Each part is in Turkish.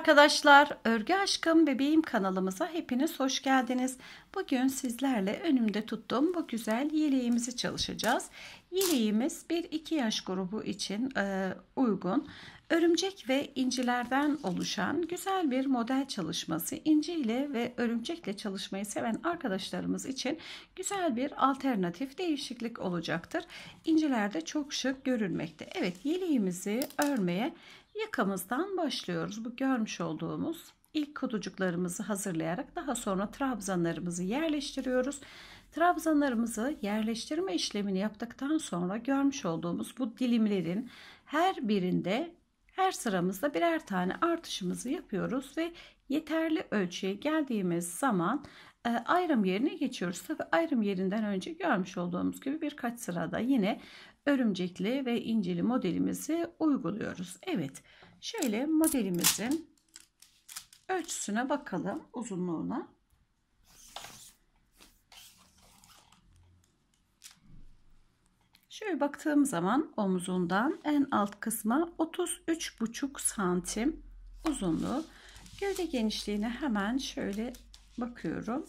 arkadaşlar, Örgü Aşkım Bebeğim kanalımıza hepiniz hoş geldiniz. Bugün sizlerle önümde tuttuğum bu güzel yeleğimizi çalışacağız. Yeleğimiz 1-2 yaş grubu için e, uygun. Örümcek ve incilerden oluşan güzel bir model çalışması. İnci ile ve örümcekle çalışmayı seven arkadaşlarımız için güzel bir alternatif değişiklik olacaktır. Incilerde çok şık görülmekte. Evet yeleğimizi örmeye Yakamızdan başlıyoruz. Bu görmüş olduğumuz ilk kuducuklarımızı hazırlayarak daha sonra trabzanlarımızı yerleştiriyoruz. Trabzanlarımızı yerleştirme işlemini yaptıktan sonra görmüş olduğumuz bu dilimlerin her birinde her sıramızda birer tane artışımızı yapıyoruz ve yeterli ölçüye geldiğimiz zaman e, ayrım yerine geçiyoruz. Tabi ayrım yerinden önce görmüş olduğumuz gibi birkaç sırada yine örümcekli ve inceli modelimizi uyguluyoruz. Evet. Şöyle modelimizin ölçüsüne bakalım uzunluğuna. Şöyle baktığım zaman omuzundan en alt kısma 33,5 santim uzunluğu. Gövde genişliğine hemen şöyle bakıyorum.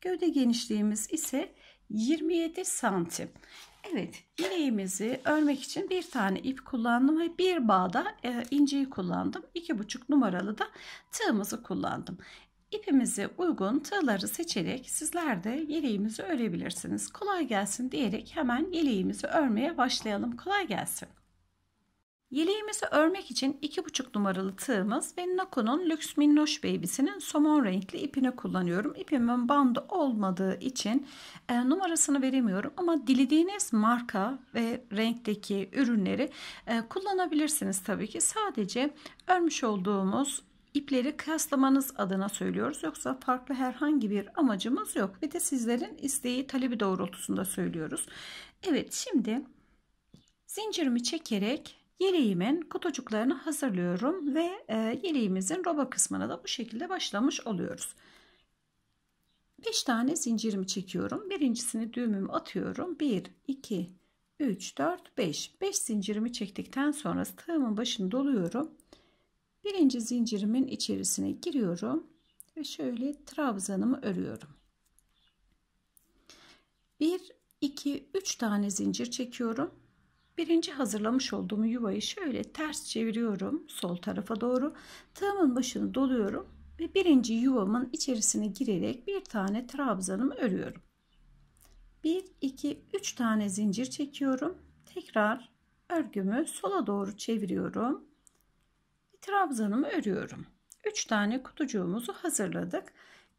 Gövde genişliğimiz ise 27 santim. Evet yeleğimizi örmek için bir tane ip kullandım ve bir bağda e, inciyi kullandım. iki buçuk numaralı da tığımızı kullandım. İpimize uygun tığları seçerek sizler de yeleğimizi örebilirsiniz. Kolay gelsin diyerek hemen yeleğimizi örmeye başlayalım. Kolay gelsin. Yeleğimizi örmek için 2,5 numaralı tığımız ve Nako'nun Lüks Minnoş Baby'sinin somon renkli ipini kullanıyorum. İpimin bandı olmadığı için e, numarasını veremiyorum ama dilediğiniz marka ve renkteki ürünleri e, kullanabilirsiniz tabii ki. Sadece örmüş olduğumuz ipleri kıyaslamanız adına söylüyoruz. Yoksa farklı herhangi bir amacımız yok. Ve de sizlerin isteği talebi doğrultusunda söylüyoruz. Evet şimdi zincirimi çekerek Yeleğimin kutucuklarını hazırlıyorum ve e, yeleğimizin roba kısmına da bu şekilde başlamış oluyoruz. 5 tane zincirimi çekiyorum. Birincisini düğümümü atıyorum. 1, 2, 3, 4, 5. 5 zincirimi çektikten sonra tığımın başını doluyorum. Birinci zincirimin içerisine giriyorum. Ve şöyle trabzanımı örüyorum. 1, 2, 3 tane zincir çekiyorum. Birinci hazırlamış olduğum yuvayı şöyle ters çeviriyorum sol tarafa doğru. Tığımın başını doluyorum ve birinci yuvamın içerisine girerek bir tane trabzanımı örüyorum. 1 2 3 tane zincir çekiyorum. Tekrar örgümü sola doğru çeviriyorum. Bir Trabzanımı örüyorum. 3 tane kutucuğumuzu hazırladık.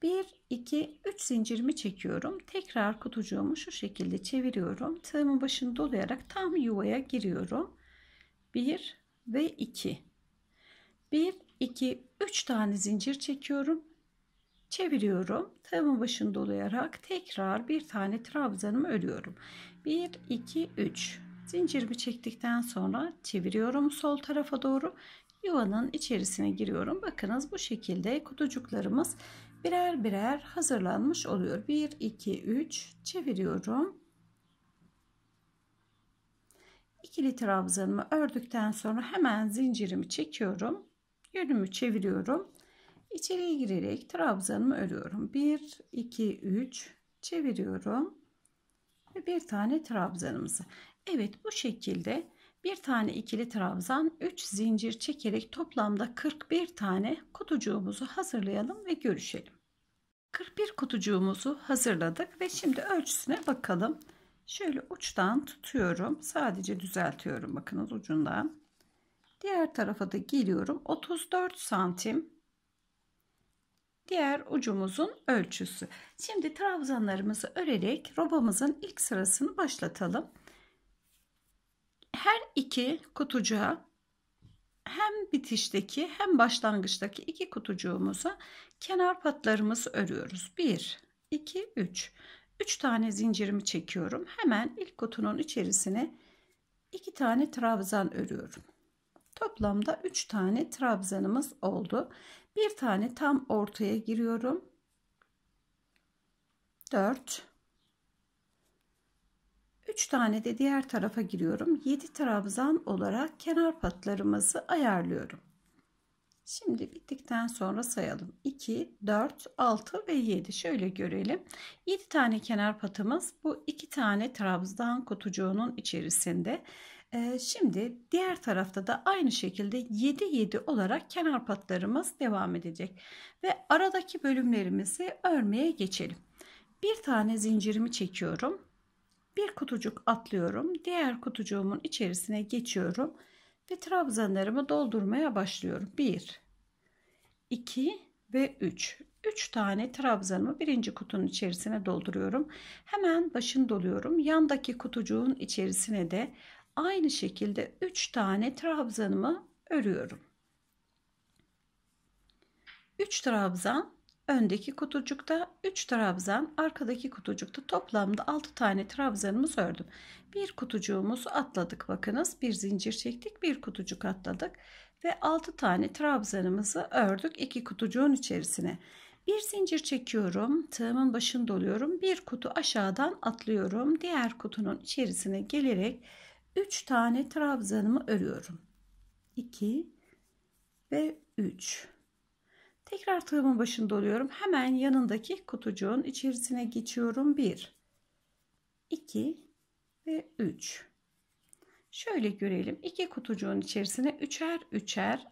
1, 2, 3 zincirimi çekiyorum. Tekrar kutucuğumu şu şekilde çeviriyorum. Tığımın başını dolayarak tam yuvaya giriyorum. 1 ve 2. 1, 2, 3 tane zincir çekiyorum. Çeviriyorum. Tığımın başını dolayarak tekrar bir tane trabzanımı örüyorum. 1, 2, 3. Zincirimi çektikten sonra çeviriyorum sol tarafa doğru yuvanın içerisine giriyorum. Bakınız bu şekilde kutucuklarımız birer birer hazırlanmış oluyor. 1, 2, 3 çeviriyorum. İkili trabzanımı ördükten sonra hemen zincirimi çekiyorum. Yönümü çeviriyorum. İçeriye girerek trabzanımı örüyorum. 1, 2, 3 çeviriyorum. Ve bir tane trabzanımızı. Evet bu şekilde bir tane ikili trabzan 3 zincir çekerek toplamda 41 tane kutucuğumuzu hazırlayalım ve görüşelim. 41 kutucuğumuzu hazırladık ve şimdi ölçüsüne bakalım. Şöyle uçtan tutuyorum. Sadece düzeltiyorum bakınız ucundan. Diğer tarafa da geliyorum. 34 santim diğer ucumuzun ölçüsü. Şimdi trabzanlarımızı örerek robamızın ilk sırasını başlatalım iki kutucuğa hem bitişteki hem başlangıçtaki iki kutucuğumuza kenar patlarımızı örüyoruz. 1, 2, 3. 3 tane zincirimi çekiyorum. Hemen ilk kutunun içerisine 2 tane trabzan örüyorum. Toplamda 3 tane trabzanımız oldu. Bir tane tam ortaya giriyorum. 4 3 tane de diğer tarafa giriyorum. 7 trabzan olarak kenar patlarımızı ayarlıyorum. Şimdi bittikten sonra sayalım. 2, 4, 6 ve 7. Şöyle görelim. 7 tane kenar patımız bu 2 tane trabzan kutucuğunun içerisinde. Ee, şimdi diğer tarafta da aynı şekilde 7-7 olarak kenar patlarımız devam edecek. Ve aradaki bölümlerimizi örmeye geçelim. Bir tane zincirimi çekiyorum. Bir kutucuk atlıyorum. Diğer kutucuğumun içerisine geçiyorum. Ve trabzanlarımı doldurmaya başlıyorum. 1, 2 ve 3. 3 tane trabzanımı birinci kutunun içerisine dolduruyorum. Hemen başını doluyorum. Yandaki kutucuğun içerisine de aynı şekilde 3 tane trabzanımı örüyorum. 3 trabzan Öndeki kutucukta 3 trabzan, arkadaki kutucukta toplamda 6 tane trabzanımız ördüm. Bir kutucuğumuzu atladık bakınız. Bir zincir çektik, bir kutucuk atladık ve 6 tane trabzanımızı ördük iki kutucuğun içerisine. Bir zincir çekiyorum, tığımın başını doluyorum. Bir kutu aşağıdan atlıyorum. Diğer kutunun içerisine gelerek 3 tane trabzanımı örüyorum. 2 ve 3 Tekrar tığımın başında oluyorum. Hemen yanındaki kutucuğun içerisine geçiyorum. 1 2 ve 3. Şöyle görelim. 2 kutucuğun içerisine üçer üçer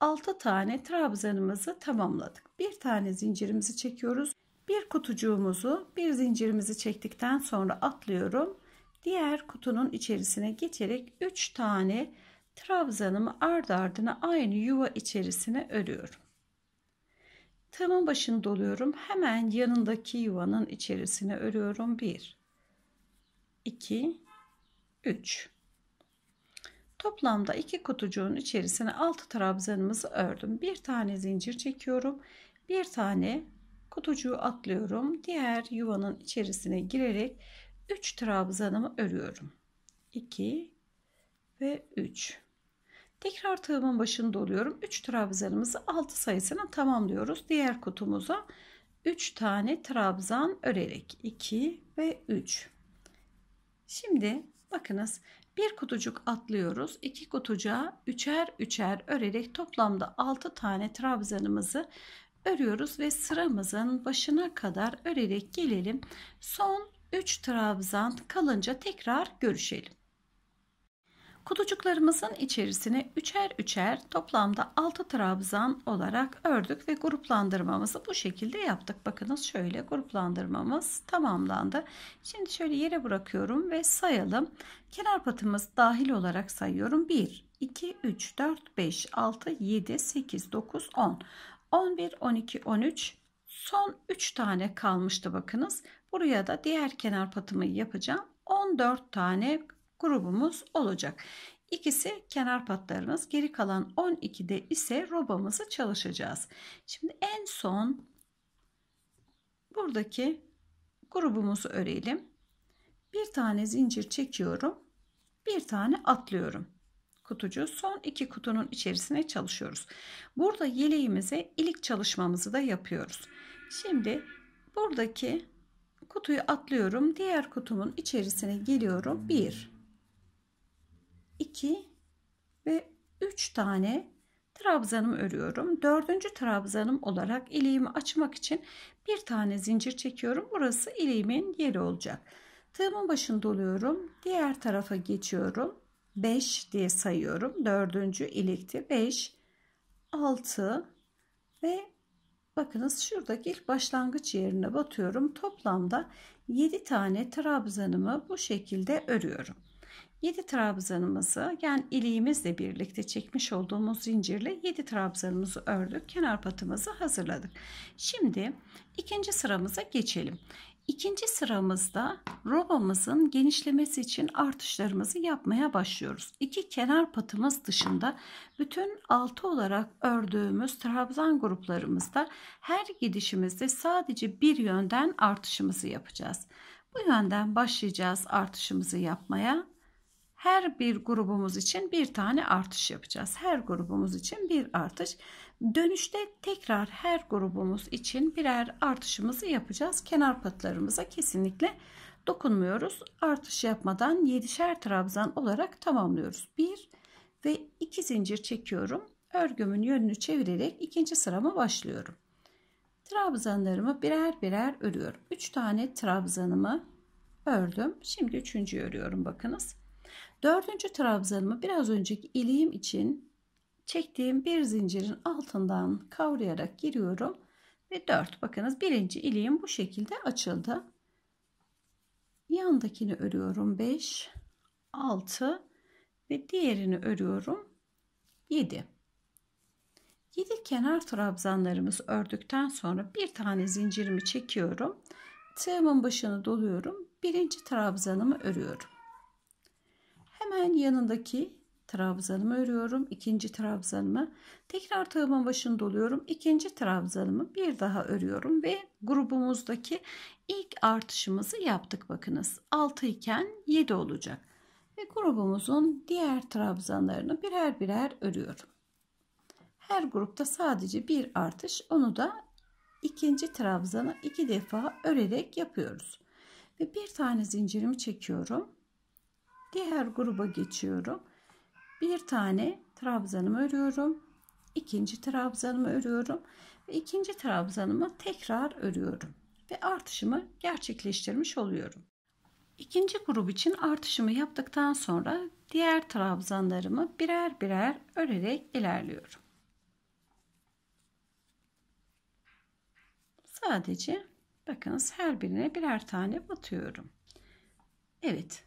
6 tane trabzanımızı tamamladık. Bir tane zincirimizi çekiyoruz. Bir kutucuğumuzu bir zincirimizi çektikten sonra atlıyorum. Diğer kutunun içerisine geçerek 3 tane trabzanımı ardı ardına aynı yuva içerisine örüyorum. Tığımın başını doluyorum. Hemen yanındaki yuvanın içerisine örüyorum. 1 2 3 Toplamda iki kutucuğun içerisine altı trabzanımızı ördüm. Bir tane zincir çekiyorum. Bir tane kutucuğu atlıyorum. Diğer yuvanın içerisine girerek 3 trabzanımı örüyorum. 2 ve 3 Tekrar tığımın başında oluyorum. 3 trabzanımızı 6 sayısına tamamlıyoruz. Diğer kutumuza 3 tane trabzan örerek 2 ve 3. Şimdi bakınız bir kutucuk atlıyoruz. 2 kutucuğa üçer üçer örerek toplamda 6 tane trabzanımızı örüyoruz ve sıramızın başına kadar örerek gelelim. Son 3 trabzan kalınca tekrar görüşelim. Kutucuklarımızın içerisine üçer üçer toplamda 6 trabzan olarak ördük ve gruplandırmamızı bu şekilde yaptık. Bakınız şöyle gruplandırmamız tamamlandı. Şimdi şöyle yere bırakıyorum ve sayalım. Kenar patımız dahil olarak sayıyorum. 1, 2, 3, 4, 5, 6, 7, 8, 9, 10, 11, 12, 13, son 3 tane kalmıştı bakınız. Buraya da diğer kenar patımı yapacağım. 14 tane grubumuz olacak. İkisi kenar patlarımız. Geri kalan 12'de ise robamızı çalışacağız. Şimdi en son buradaki grubumuzu örelim. Bir tane zincir çekiyorum. Bir tane atlıyorum. Kutucu son iki kutunun içerisine çalışıyoruz. Burada yeleğimize ilik çalışmamızı da yapıyoruz. Şimdi buradaki kutuyu atlıyorum. Diğer kutumun içerisine geliyorum. 1 2 ve 3 tane trabzanım örüyorum. Dördüncü trabzanım olarak iliğimi açmak için bir tane zincir çekiyorum. Burası iliğimin yeri olacak. Tığımın başını doluyorum. Diğer tarafa geçiyorum. 5 diye sayıyorum. Dördüncü ilikti. 5, 6 ve bakınız şuradaki ilk başlangıç yerine batıyorum. Toplamda 7 tane trabzanımı bu şekilde örüyorum. 7 trabzanımızı yani iliğimizle birlikte çekmiş olduğumuz zincirle 7 trabzanımızı ördük. Kenar patımızı hazırladık. Şimdi ikinci sıramıza geçelim. İkinci sıramızda robamızın genişlemesi için artışlarımızı yapmaya başlıyoruz. İki kenar patımız dışında bütün altı olarak ördüğümüz trabzan gruplarımızda her gidişimizde sadece bir yönden artışımızı yapacağız. Bu yönden başlayacağız artışımızı yapmaya her bir grubumuz için bir tane artış yapacağız. Her grubumuz için bir artış. Dönüşte tekrar her grubumuz için birer artışımızı yapacağız. Kenar patlarımıza kesinlikle dokunmuyoruz. Artış yapmadan 7'şer trabzan olarak tamamlıyoruz. 1 ve 2 zincir çekiyorum. Örgümün yönünü çevirerek ikinci sıramı başlıyorum. Trabzanlarımı birer birer örüyorum. 3 tane trabzanımı ördüm. Şimdi üçüncü örüyorum bakınız. Dördüncü trabzanımı biraz önceki iliğim için çektiğim bir zincirin altından kavrayarak giriyorum. Ve dört bakınız birinci iliğim bu şekilde açıldı. Yandakini örüyorum beş altı ve diğerini örüyorum yedi. Yedi kenar trabzanlarımız ördükten sonra bir tane zincirimi çekiyorum. Tığımın başını doluyorum. Birinci trabzanımı örüyorum hemen yanındaki trabzanımı örüyorum. ikinci trabzanımı tekrar tığımın başını doluyorum. ikinci trabzanımı bir daha örüyorum ve grubumuzdaki ilk artışımızı yaptık. Bakınız 6 iken 7 olacak. Ve grubumuzun diğer trabzanlarını birer birer örüyorum. Her grupta sadece bir artış onu da ikinci trabzanı iki defa örerek yapıyoruz. Ve bir tane zincirimi çekiyorum Diğer gruba geçiyorum. Bir tane trabzanımı örüyorum. İkinci trabzanımı örüyorum. Ve ikinci trabzanımı tekrar örüyorum. Ve artışımı gerçekleştirmiş oluyorum. İkinci grup için artışımı yaptıktan sonra diğer trabzanlarımı birer birer örerek ilerliyorum. Sadece bakınız her birine birer tane batıyorum. Evet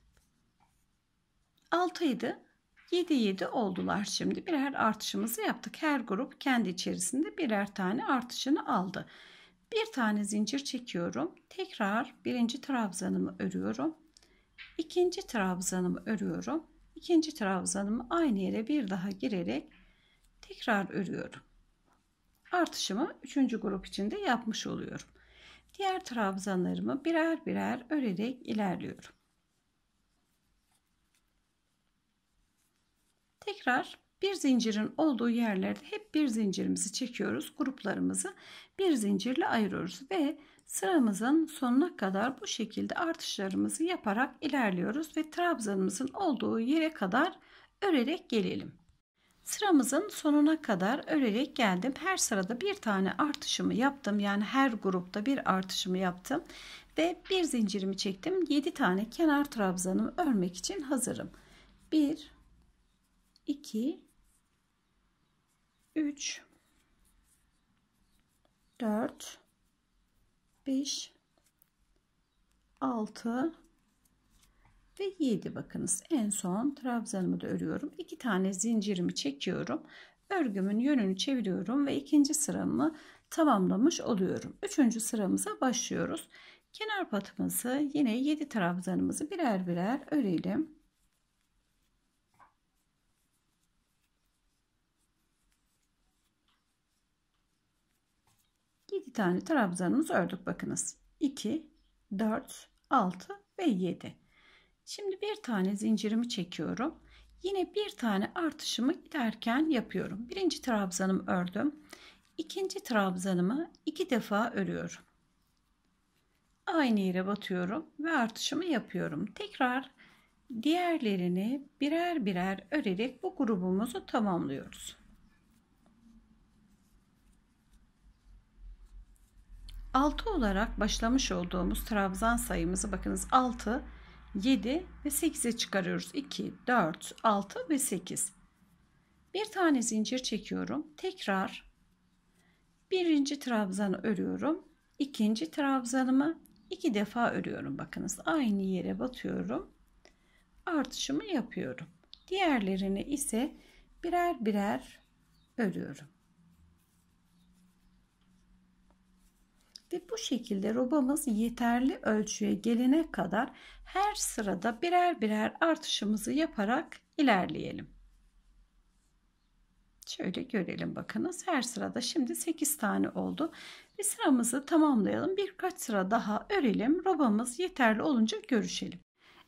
6 idi. 7 7 oldular şimdi. Birer artışımızı yaptık. Her grup kendi içerisinde birer tane artışını aldı. Bir tane zincir çekiyorum. Tekrar birinci trabzanımı örüyorum. İkinci trabzanımı örüyorum. İkinci trabzanımı aynı yere bir daha girerek tekrar örüyorum. Artışımı üçüncü grup içinde yapmış oluyorum. Diğer trabzanlarımı birer birer örerek ilerliyorum. Tekrar bir zincirin olduğu yerlerde hep bir zincirimizi çekiyoruz. Gruplarımızı bir zincirle ayırıyoruz ve sıramızın sonuna kadar bu şekilde artışlarımızı yaparak ilerliyoruz ve trabzanımızın olduğu yere kadar örerek gelelim. Sıramızın sonuna kadar örerek geldim. Her sırada bir tane artışımı yaptım. Yani her grupta bir artışımı yaptım. Ve bir zincirimi çektim. 7 tane kenar trabzanımı örmek için hazırım. 1 2 3 4 5 6 ve 7 bakınız en son trabzanımı da örüyorum iki tane zincirimi çekiyorum örgümün yönünü çeviriyorum ve ikinci sıramı tamamlamış oluyorum üçüncü sıramıza başlıyoruz kenar batımızı yine 7 trabzanımızı birer birer örelim tane trabzanımız ördük bakınız. 2, 4, 6 ve 7. Şimdi bir tane zincirimi çekiyorum. Yine bir tane artışımı giderken yapıyorum. Birinci trabzanımı ördüm. İkinci trabzanımı iki defa örüyorum. Aynı yere batıyorum ve artışımı yapıyorum. Tekrar diğerlerini birer birer örerek bu grubumuzu tamamlıyoruz. 6 olarak başlamış olduğumuz trabzan sayımızı bakınız 6, 7 ve 8'e çıkarıyoruz. 2, 4, 6 ve 8. Bir tane zincir çekiyorum. Tekrar birinci trabzanı örüyorum. İkinci trabzanımı iki defa örüyorum. Bakınız aynı yere batıyorum. Artışımı yapıyorum. Diğerlerini ise birer birer örüyorum. Ve bu şekilde robamız yeterli ölçüye gelene kadar her sırada birer birer artışımızı yaparak ilerleyelim. Şöyle görelim bakınız her sırada şimdi 8 tane oldu. Bir sıramızı tamamlayalım birkaç sıra daha örelim robamız yeterli olunca görüşelim.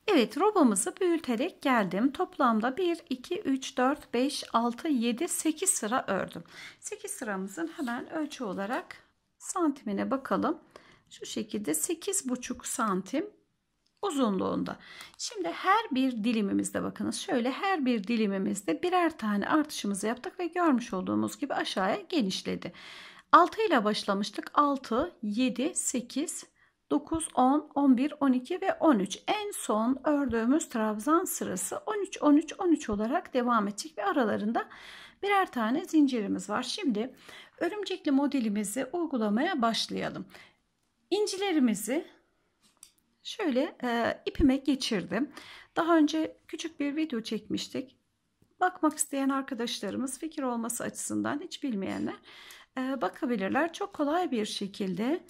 Evet robamızı büyüterek geldim. Toplamda 1, 2, 3, 4, 5, 6, 7, 8 sıra ördüm. 8 sıramızın hemen ölçü olarak santimine bakalım. Şu şekilde 8,5 santim uzunluğunda. Şimdi her bir dilimimizde bakınız şöyle her bir dilimimizde birer tane artışımızı yaptık ve görmüş olduğumuz gibi aşağıya genişledi. 6 ile başlamıştık. 6, 7, 8, 9, 10, 11, 12 ve 13. En son ördüğümüz trabzan sırası 13, 13, 13 olarak devam edecek ve aralarında birer tane zincirimiz var. Şimdi örümcekli modelimizi uygulamaya başlayalım. İncilerimizi şöyle e, ipime geçirdim. Daha önce küçük bir video çekmiştik. Bakmak isteyen arkadaşlarımız fikir olması açısından hiç bilmeyenler e, bakabilirler. Çok kolay bir şekilde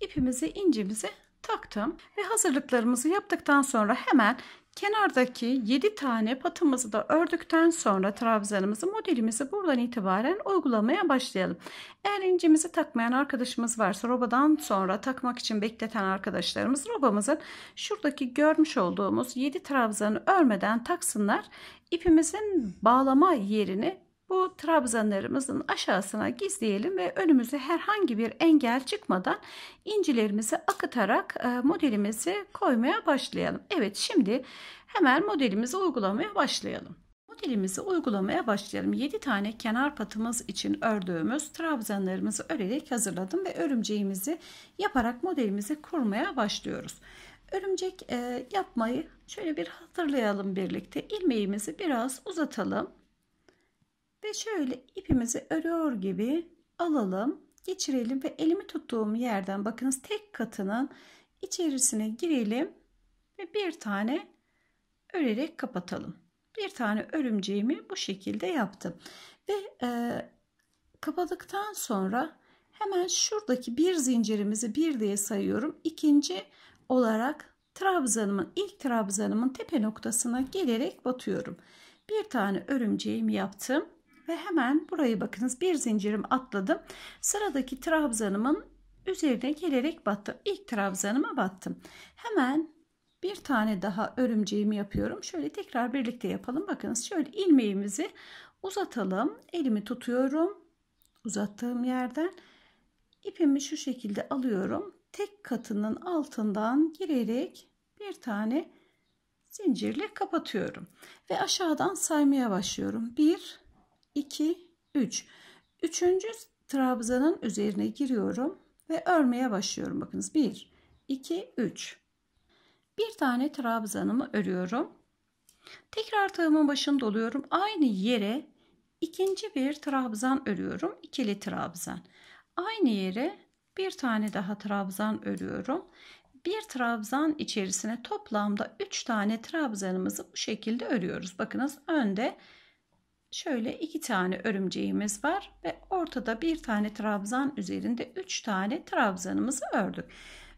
ipimizi incimizi taktım ve hazırlıklarımızı yaptıktan sonra hemen Kenardaki 7 tane patımızı da ördükten sonra trabzanımızı modelimizi buradan itibaren uygulamaya başlayalım. Eğer incimizi takmayan arkadaşımız varsa robadan sonra takmak için bekleten arkadaşlarımız robamızın şuradaki görmüş olduğumuz 7 trabzanı örmeden taksınlar. İpimizin bağlama yerini bu trabzanlarımızın aşağısına gizleyelim ve önümüze herhangi bir engel çıkmadan incilerimizi akıtarak e, modelimizi koymaya başlayalım. Evet şimdi hemen modelimizi uygulamaya başlayalım. Modelimizi uygulamaya başlayalım. 7 tane kenar patımız için ördüğümüz trabzanlarımızı örerek hazırladım ve örümceğimizi yaparak modelimizi kurmaya başlıyoruz. Örümcek e, yapmayı şöyle bir hatırlayalım birlikte. İlmeğimizi biraz uzatalım ve şöyle ipimizi örüyor gibi alalım, geçirelim ve elimi tuttuğum yerden bakınız tek katının içerisine girelim ve bir tane örerek kapatalım. Bir tane örümceğimi bu şekilde yaptım. Ve e, kapadıktan sonra hemen şuradaki bir zincirimizi bir diye sayıyorum. ikinci olarak trabzanımın ilk trabzanımın tepe noktasına gelerek batıyorum. Bir tane örümceğim yaptım ve hemen burayı bakınız bir zincirim atladım. Sıradaki trabzanımın üzerine gelerek battım. ilk trabzanıma battım. Hemen bir tane daha örümceğimi yapıyorum. Şöyle tekrar birlikte yapalım. Bakınız şöyle ilmeğimizi uzatalım. Elimi tutuyorum. Uzattığım yerden ipimi şu şekilde alıyorum. Tek katının altından girerek bir tane zincirle kapatıyorum. Ve aşağıdan saymaya başlıyorum. 1 2, 3. Üçüncü trabzanın üzerine giriyorum ve örmeye başlıyorum. Bakınız 1, 2, 3. Bir tane trabzanımı örüyorum. Tekrar tığımın başını doluyorum. Aynı yere ikinci bir trabzan örüyorum. ikili trabzan. Aynı yere bir tane daha trabzan örüyorum. Bir trabzan içerisine toplamda 3 tane trabzanımızı bu şekilde örüyoruz. Bakınız önde Şöyle iki tane örümceğimiz var ve ortada bir tane trabzan üzerinde üç tane trabzanımızı ördük.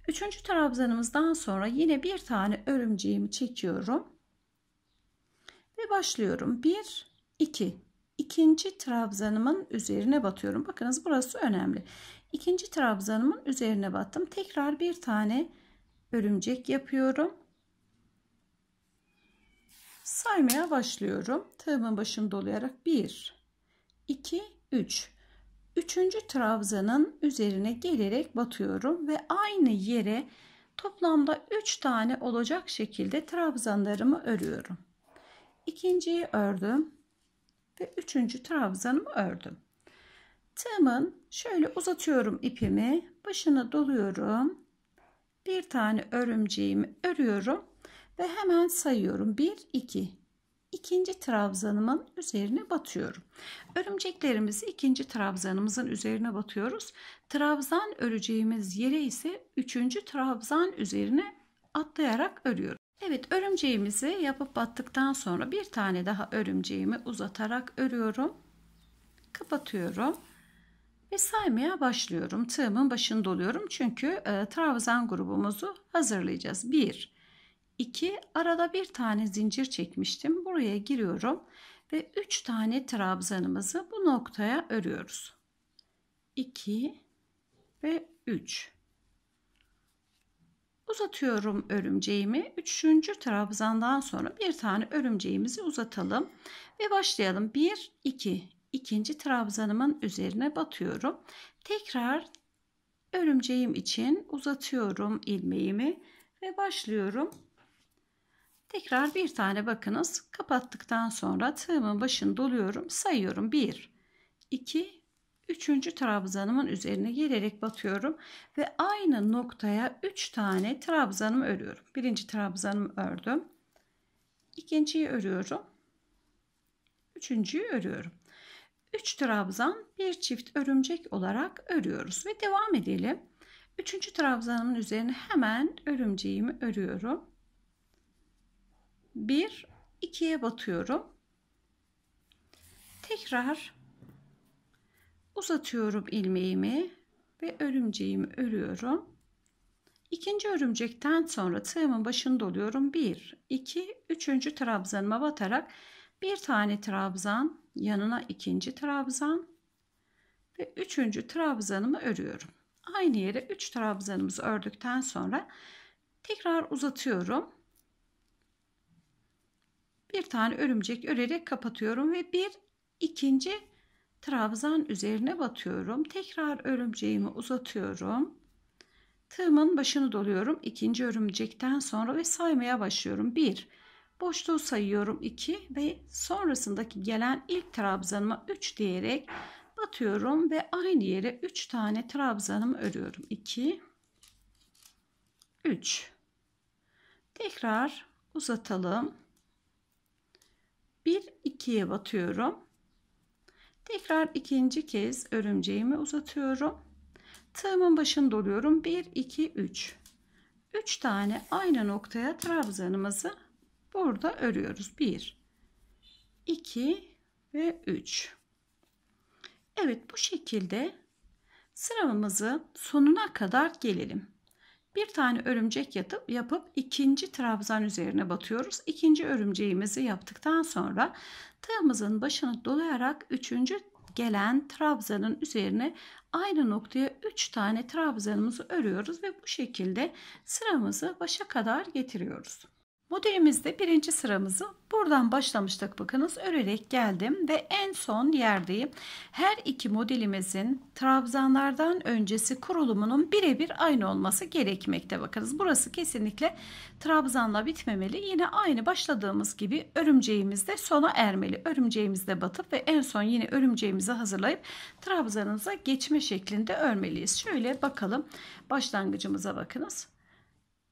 Üçüncü trabzanımızdan sonra yine bir tane örümceğimi çekiyorum. Ve başlıyorum. Bir, iki. İkinci trabzanımın üzerine batıyorum. Bakınız burası önemli. İkinci trabzanımın üzerine battım. Tekrar bir tane örümcek yapıyorum. Saymaya başlıyorum. Tığımın başını dolayarak 1, 2, 3. Üçüncü trabzanın üzerine gelerek batıyorum ve aynı yere toplamda 3 tane olacak şekilde trabzanlarımı örüyorum. İkinciyi ördüm ve üçüncü trabzanımı ördüm. Tığımın şöyle uzatıyorum ipimi, başına doluyorum. Bir tane örümceğimi örüyorum ve hemen sayıyorum. 1, 2. ikinci trabzanımın üzerine batıyorum. Örümceklerimizi ikinci trabzanımızın üzerine batıyoruz. Trabzan öreceğimiz yere ise üçüncü trabzan üzerine atlayarak örüyorum. Evet örümceğimizi yapıp battıktan sonra bir tane daha örümceğimi uzatarak örüyorum. Kapatıyorum ve saymaya başlıyorum. Tığımın başını doluyorum çünkü e, trabzan grubumuzu hazırlayacağız. 1 2 arada bir tane zincir çekmiştim. Buraya giriyorum ve 3 tane trabzanımızı bu noktaya örüyoruz. 2 ve 3. Uzatıyorum örümceğimi. 3. trabzandan sonra bir tane örümceğimizi uzatalım ve başlayalım. 1 2 ikinci trabzanımın üzerine batıyorum. Tekrar örümceğim için uzatıyorum ilmeğimi ve başlıyorum Tekrar bir tane bakınız kapattıktan sonra tığımın başını doluyorum sayıyorum 1 2 3. trabzanımın üzerine gelerek batıyorum ve aynı noktaya 3 tane trabzanımı örüyorum. Birinci trabzanımı ördüm. ikinciyi örüyorum. Üçüncüyü örüyorum. 3 trabzan bir çift örümcek olarak örüyoruz ve devam edelim. Üçüncü trabzanımın üzerine hemen örümceğimi örüyorum. 1 2'ye batıyorum. Tekrar uzatıyorum ilmeğimi ve örümceğimi örüyorum. İkinci örümcekten sonra tığımın başını doluyorum. 1 2 3. trabzanıma batarak bir tane trabzan, yanına ikinci trabzan ve üçüncü trabzanımı örüyorum. Aynı yere 3 trabzanımızı ördükten sonra tekrar uzatıyorum bir tane örümcek örerek kapatıyorum ve bir ikinci trabzan üzerine batıyorum. Tekrar örümceğimi uzatıyorum. Tığımın başını doluyorum. ikinci örümcekten sonra ve saymaya başlıyorum. 1 boşluğu sayıyorum 2 ve sonrasındaki gelen ilk trabzanıma 3 diyerek batıyorum ve aynı yere 3 tane trabzanımı örüyorum. 2 3 Tekrar uzatalım. 1 2'ye batıyorum. Tekrar ikinci kez örümceğimi uzatıyorum. Tığımın başını doluyorum. 1 2 3. 3 tane aynı noktaya trabzanımızı burada örüyoruz. 1 2 ve 3. Evet bu şekilde sıramızı sonuna kadar gelelim. Bir tane örümcek yatıp yapıp ikinci trabzan üzerine batıyoruz. İkinci örümceğimizi yaptıktan sonra tığımızın başını dolayarak üçüncü gelen trabzanın üzerine aynı noktaya 3 tane trabzanımızı örüyoruz ve bu şekilde sıramızı başa kadar getiriyoruz. Modelimizde birinci sıramızı buradan başlamıştık bakınız örerek geldim ve en son yerdeyim. Her iki modelimizin trabzanlardan öncesi kurulumunun birebir aynı olması gerekmekte bakınız. Burası kesinlikle trabzanla bitmemeli. Yine aynı başladığımız gibi örümceğimiz de sona ermeli. Örümceğimiz de batıp ve en son yine örümceğimizi hazırlayıp trabzanımıza geçme şeklinde örmeliyiz. Şöyle bakalım başlangıcımıza bakınız.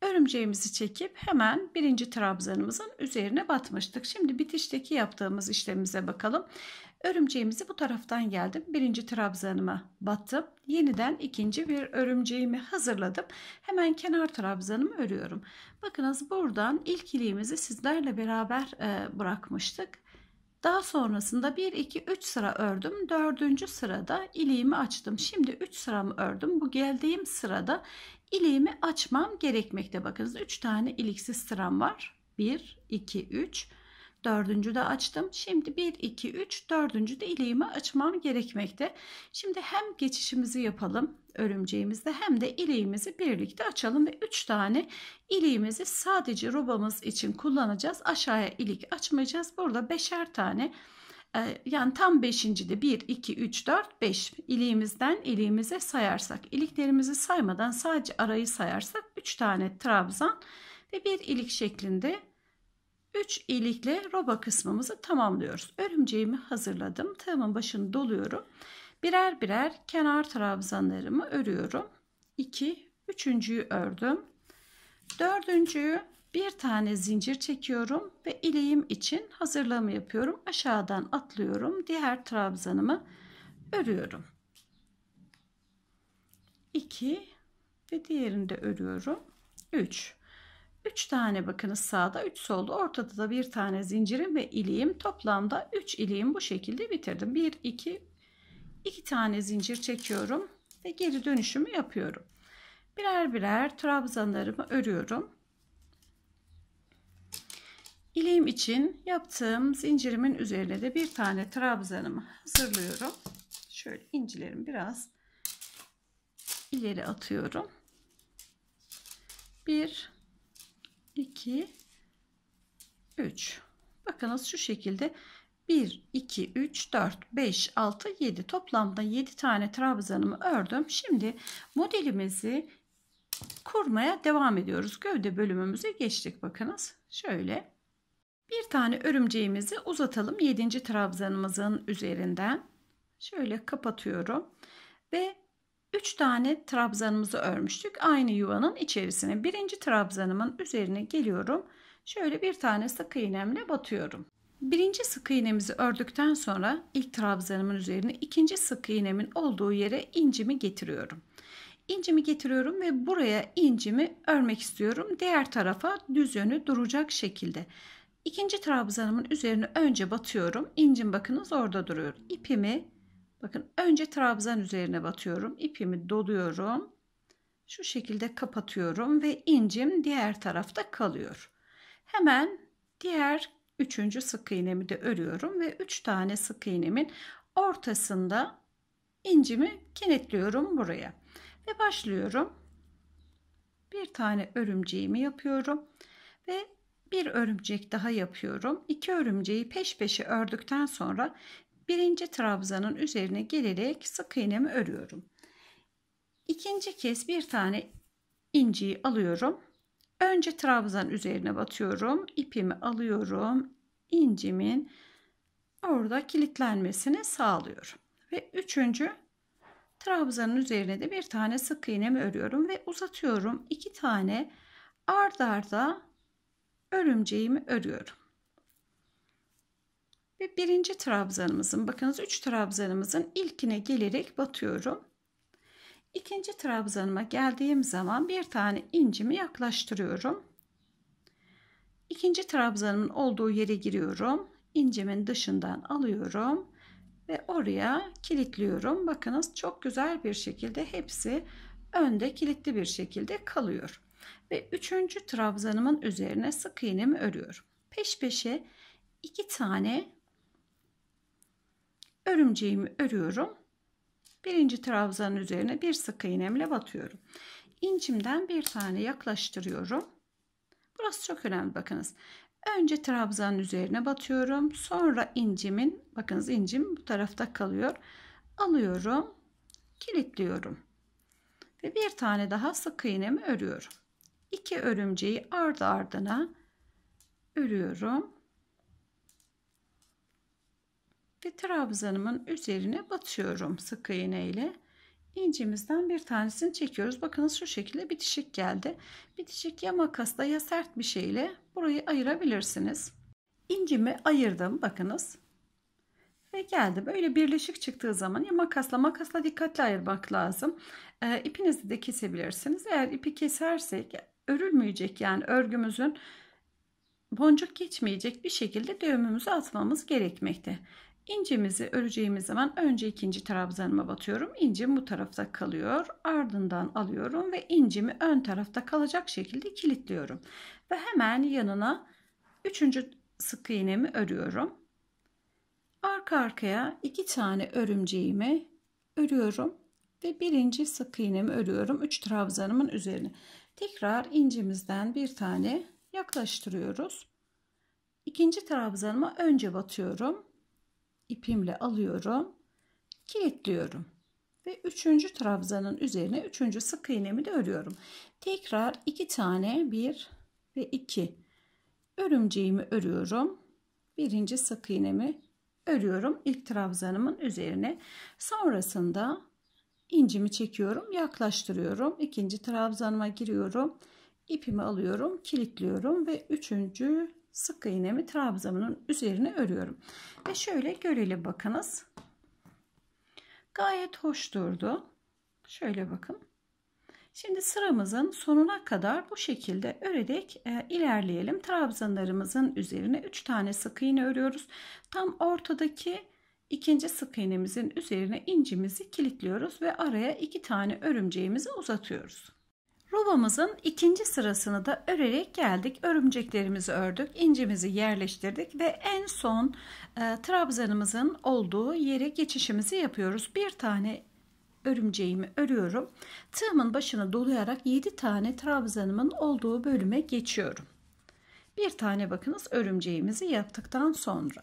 Örümceğimizi çekip hemen birinci trabzanımızın üzerine batmıştık. Şimdi bitişteki yaptığımız işlemimize bakalım. Örümceğimizi bu taraftan geldim. Birinci trabzanıma battım. Yeniden ikinci bir örümceğimi hazırladım. Hemen kenar trabzanımı örüyorum. Bakınız buradan ilk iliğimizi sizlerle beraber e, bırakmıştık. Daha sonrasında 1, 2, 3 sıra ördüm. 4. sırada iliğimi açtım. Şimdi 3 sıramı ördüm. Bu geldiğim sırada İliğimi açmam gerekmekte. Bakınız 3 tane iliksiz sıram var. 1, 2, 3. Dördüncü de açtım. Şimdi 1, 2, 3, dördüncü de iliğimi açmam gerekmekte. Şimdi hem geçişimizi yapalım örümceğimizde hem de iliğimizi birlikte açalım ve 3 tane iliğimizi sadece robamız için kullanacağız. Aşağıya ilik açmayacağız. Burada 5'er tane ee, yani tam beşincide 1, 2, 3, 4, 5 iliğimizden iliğimize sayarsak iliklerimizi saymadan sadece arayı sayarsak 3 tane trabzan ve bir ilik şeklinde 3 ilikle roba kısmımızı tamamlıyoruz. Örümceğimi hazırladım. Tığımın başını doluyorum. Birer birer kenar trabzanlarımı örüyorum. 2, 3.yü ördüm. Dördüncüyü bir tane zincir çekiyorum ve ileğim için hazırlama yapıyorum. Aşağıdan atlıyorum. Diğer trabzanımı örüyorum. 2 ve diğerinde örüyorum. 3. 3 tane bakınız sağda 3 solda ortada da bir tane zincirim ve iliğim toplamda 3 iliğim bu şekilde bitirdim. 1 2 2 tane zincir çekiyorum ve geri dönüşümü yapıyorum. Birer birer trabzanlarımı örüyorum. İleğim için yaptığım zincirimin üzerine de bir tane trabzanımı hazırlıyorum. Şöyle incilerimi biraz ileri atıyorum. 1 2 3 Bakınız şu şekilde 1 2 3 4 5 6 7 toplamda 7 tane trabzanımı ördüm. Şimdi modelimizi kurmaya devam ediyoruz. Gövde bölümümüze geçtik bakınız. Şöyle bir tane örümceğimizi uzatalım 7. trabzanımızın üzerinden. Şöyle kapatıyorum ve 3 tane trabzanımızı örmüştük aynı yuvanın içerisine. Birinci trabzanımın üzerine geliyorum. Şöyle bir tane sık iğnemle batıyorum. Birinci sık iğnemizi ördükten sonra ilk trabzanımın üzerine ikinci sık iğnemin olduğu yere incimi getiriyorum. İncimi getiriyorum ve buraya incimi örmek istiyorum. Diğer tarafa düz yönü duracak şekilde. İkinci trabzanımın üzerine önce batıyorum. İncim bakınız orada duruyor. İpimi bakın önce trabzan üzerine batıyorum. İpimi doluyorum. Şu şekilde kapatıyorum ve incim diğer tarafta kalıyor. Hemen diğer üçüncü sık iğnemi de örüyorum ve üç tane sık iğnemin ortasında incimi kenetliyorum buraya. Ve başlıyorum. Bir tane örümceğimi yapıyorum ve bir örümcek daha yapıyorum. İki örümceği peş peşe ördükten sonra birinci trabzanın üzerine gelerek sık iğnemi örüyorum. İkinci kez bir tane inciyi alıyorum. Önce trabzan üzerine batıyorum. ipimi alıyorum. İncimin orada kilitlenmesini sağlıyorum. Ve üçüncü trabzanın üzerine de bir tane sık iğnemi örüyorum ve uzatıyorum. İki tane ard arda örümceğimi örüyorum. Ve birinci trabzanımızın bakınız 3 trabzanımızın ilkine gelerek batıyorum. İkinci trabzanıma geldiğim zaman bir tane incimi yaklaştırıyorum. İkinci trabzanımın olduğu yere giriyorum. İncimin dışından alıyorum ve oraya kilitliyorum. Bakınız çok güzel bir şekilde hepsi önde kilitli bir şekilde kalıyor. Ve üçüncü trabzanımın üzerine sık iğnemi örüyorum. Peş peşe iki tane örümceğimi örüyorum. Birinci trabzanın üzerine bir sık iğnemle batıyorum. İncimden bir tane yaklaştırıyorum. Burası çok önemli bakınız. Önce trabzanın üzerine batıyorum. Sonra incimin, bakınız incim bu tarafta kalıyor. Alıyorum, kilitliyorum. Ve bir tane daha sık iğnemi örüyorum iki örümceği ardı ardına örüyorum. Ve trabzanımın üzerine batıyorum sık iğne ile. İncimizden bir tanesini çekiyoruz. Bakınız şu şekilde bitişik geldi. Bitişik ya makasla ya sert bir şeyle burayı ayırabilirsiniz. İncimi ayırdım bakınız. Ve geldi. Böyle birleşik çıktığı zaman ya makasla makasla dikkatli ayırmak lazım. E, ipinizi de kesebilirsiniz. Eğer ipi kesersek örülmeyecek yani örgümüzün boncuk geçmeyecek bir şekilde düğümümüzü atmamız gerekmekte. İncimizi öreceğimiz zaman önce ikinci trabzanıma batıyorum. İncim bu tarafta kalıyor. Ardından alıyorum ve incimi ön tarafta kalacak şekilde kilitliyorum. Ve hemen yanına üçüncü sık iğnemi örüyorum. Arka arkaya iki tane örümceğimi örüyorum ve birinci sık iğnemi örüyorum. Üç trabzanımın üzerine. Tekrar incimizden bir tane yaklaştırıyoruz. İkinci trabzanıma önce batıyorum. İpimle alıyorum. Kilitliyorum. Ve üçüncü trabzanın üzerine üçüncü sık iğnemi de örüyorum. Tekrar iki tane bir ve iki örümceğimi örüyorum. Birinci sık iğnemi örüyorum ilk trabzanımın üzerine. Sonrasında İncimi çekiyorum, yaklaştırıyorum. ikinci trabzanıma giriyorum. ipimi alıyorum, kilitliyorum ve üçüncü sık iğnemi trabzanımın üzerine örüyorum. Ve şöyle görelim bakınız. Gayet hoş durdu. Şöyle bakın. Şimdi sıramızın sonuna kadar bu şekilde örerek e, ilerleyelim. Trabzanlarımızın üzerine 3 tane sık iğne örüyoruz. Tam ortadaki İkinci sık iğnemizin üzerine incimizi kilitliyoruz ve araya iki tane örümceğimizi uzatıyoruz. Robamızın ikinci sırasını da örerek geldik. Örümceklerimizi ördük, incimizi yerleştirdik ve en son e, trabzanımızın olduğu yere geçişimizi yapıyoruz. Bir tane örümceğimi örüyorum. Tığımın başına dolayarak 7 tane trabzanımın olduğu bölüme geçiyorum. Bir tane bakınız örümceğimizi yaptıktan sonra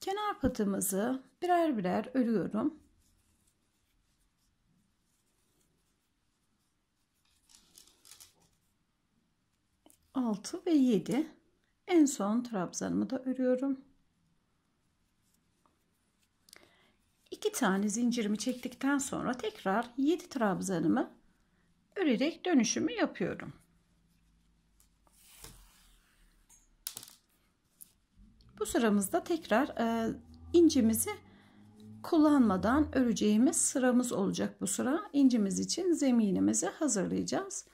Kenar patımızı birer birer örüyorum. Altı ve yedi. En son trabzanımı da örüyorum. İki tane zincirimi çektikten sonra tekrar yedi trabzanımı örerek dönüşümü yapıyorum. Bu sıramızda tekrar e, incimizi kullanmadan öreceğimiz sıramız olacak bu sıra. İncimiz için zeminimizi hazırlayacağız.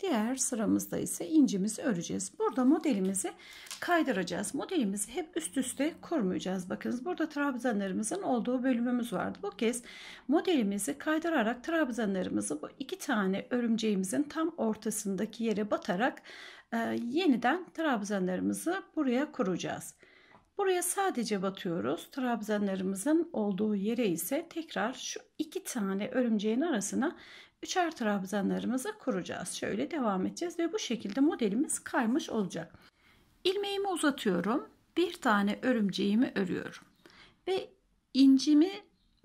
Diğer sıramızda ise incimizi öreceğiz. Burada modelimizi kaydıracağız. Modelimizi hep üst üste kurmayacağız. Bakınız burada trabzanlarımızın olduğu bölümümüz vardı. Bu kez modelimizi kaydırarak trabzanlarımızı bu iki tane örümceğimizin tam ortasındaki yere batarak e, yeniden trabzanlarımızı buraya kuracağız. Buraya sadece batıyoruz. Trabzanlarımızın olduğu yere ise tekrar şu iki tane örümceğin arasına üçer trabzanlarımızı kuracağız. Şöyle devam edeceğiz ve bu şekilde modelimiz kaymış olacak. İlmeğimi uzatıyorum. Bir tane örümceğimi örüyorum. Ve incimi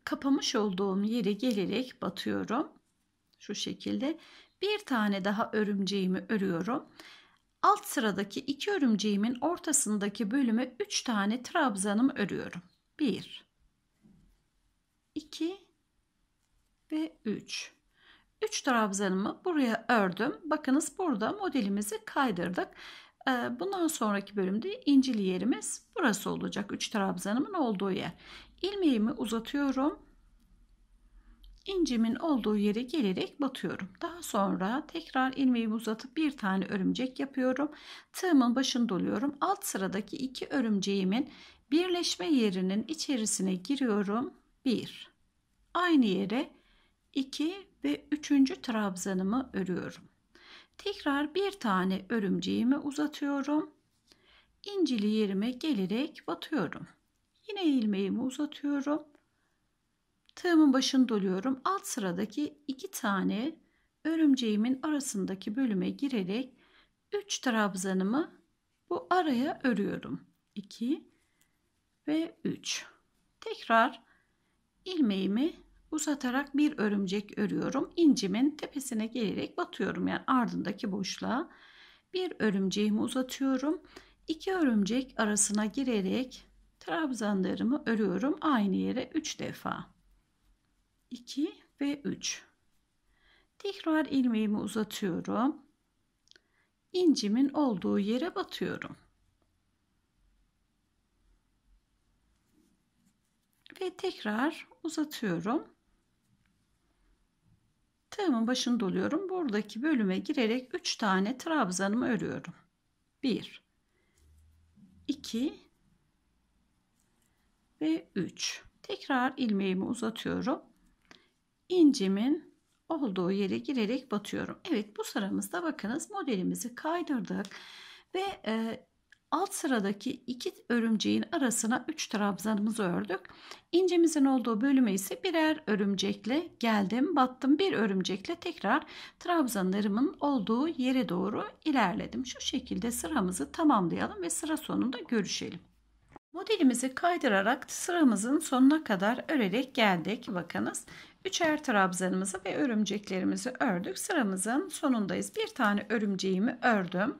kapamış olduğum yere gelerek batıyorum. Şu şekilde bir tane daha örümceğimi örüyorum alt sıradaki iki örümceğimin ortasındaki bölüme 3 tane trabzanım örüyorum. 1 2 ve 3. 3 trabzanımı buraya ördüm. Bakınız burada modelimizi kaydırdık. Ee, bundan sonraki bölümde incili yerimiz burası olacak. 3 trabzanımın olduğu yer. İlmeğimi uzatıyorum incimin olduğu yere gelerek batıyorum. Daha sonra tekrar ilmeği uzatıp bir tane örümcek yapıyorum. Tığımın başını doluyorum. Alt sıradaki iki örümceğimin birleşme yerinin içerisine giriyorum. 1. Aynı yere 2 ve 3. trabzanımı örüyorum. Tekrar bir tane örümceğimi uzatıyorum. İncili yerime gelerek batıyorum. Yine ilmeğimi uzatıyorum Tığımın başını doluyorum. Alt sıradaki iki tane örümceğimin arasındaki bölüme girerek 3 trabzanımı bu araya örüyorum. 2 ve 3. Tekrar ilmeğimi uzatarak bir örümcek örüyorum. İncimin tepesine gelerek batıyorum yani ardındaki boşluğa. Bir örümceğimi uzatıyorum. İki örümcek arasına girerek trabzanlarımı örüyorum aynı yere 3 defa. 2 ve 3 tekrar ilmeğimi uzatıyorum incimin olduğu yere batıyorum ve tekrar uzatıyorum tığımın başını doluyorum buradaki bölüme girerek 3 tane trabzanımı örüyorum 1 2 ve 3 tekrar ilmeğimi uzatıyorum incimin olduğu yere girerek batıyorum. Evet bu sıramızda bakınız modelimizi kaydırdık ve e, alt sıradaki iki örümceğin arasına 3 trabzanımızı ördük. İncimizin olduğu bölüme ise birer örümcekle geldim, battım. Bir örümcekle tekrar trabzanlarımın olduğu yere doğru ilerledim. Şu şekilde sıramızı tamamlayalım ve sıra sonunda görüşelim. Modelimizi kaydırarak sıramızın sonuna kadar örerek geldik. Bakınız Üçer trabzanımızı ve örümceklerimizi ördük. Sıramızın sonundayız. Bir tane örümceğimi ördüm.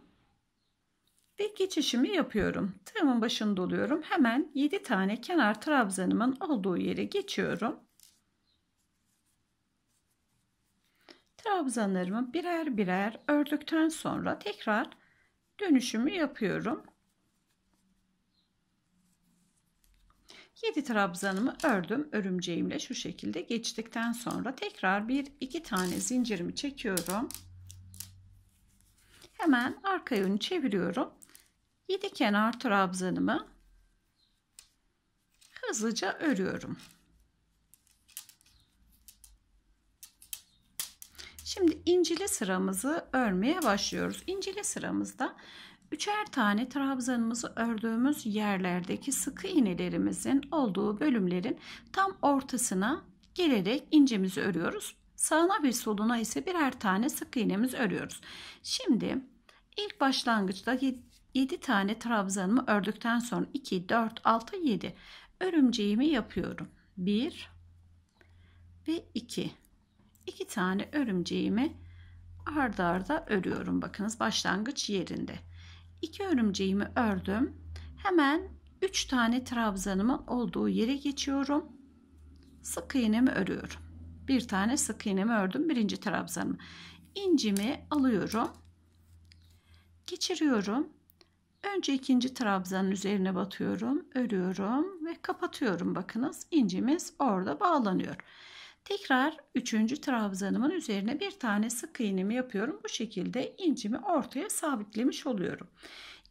Ve geçişimi yapıyorum. Tığımın başını doluyorum. Hemen 7 tane kenar trabzanımın olduğu yere geçiyorum. Trabzanlarımı birer birer ördükten sonra tekrar dönüşümü yapıyorum. 7 trabzanımı ördüm örümceğimle şu şekilde geçtikten sonra tekrar bir iki tane zincirimi çekiyorum. Hemen arka yönü çeviriyorum. 7 kenar trabzanımı hızlıca örüyorum. Şimdi incili sıramızı örmeye başlıyoruz. incili sıramızda Üçer tane trabzanımızı ördüğümüz yerlerdeki sıkı iğnelerimizin olduğu bölümlerin tam ortasına gelerek incemizi örüyoruz. Sağına ve soluna ise birer tane sık iğnemizi örüyoruz. Şimdi ilk başlangıçta 7 tane trabzanımı ördükten sonra 2, 4, 6, 7 örümceğimi yapıyorum. 1 ve 2. 2 tane örümceğimi ardarda arda örüyorum. Bakınız başlangıç yerinde. 2 örümceğimi ördüm. Hemen 3 tane trabzanımın olduğu yere geçiyorum. Sık iğnemi örüyorum. Bir tane sık iğnemi ördüm. Birinci trabzanımı. İncimi alıyorum. Geçiriyorum. Önce ikinci trabzanın üzerine batıyorum. Örüyorum ve kapatıyorum. Bakınız incimiz orada bağlanıyor. Tekrar üçüncü trabzanımın üzerine bir tane sık iğnemi yapıyorum. Bu şekilde incimi ortaya sabitlemiş oluyorum.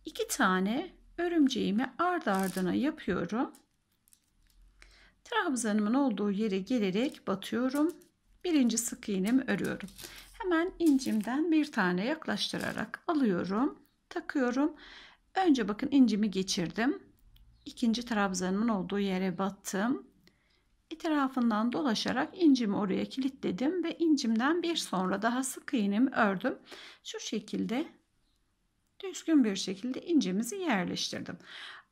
İki tane örümceğimi ardı ardına yapıyorum. Trabzanımın olduğu yere gelerek batıyorum. Birinci sık iğnemi örüyorum. Hemen incimden bir tane yaklaştırarak alıyorum. Takıyorum. Önce bakın incimi geçirdim. İkinci trabzanımın olduğu yere battım etrafından dolaşarak incimi oraya kilitledim ve incimden bir sonra daha sık iğnemi ördüm. Şu şekilde düzgün bir şekilde incimizi yerleştirdim.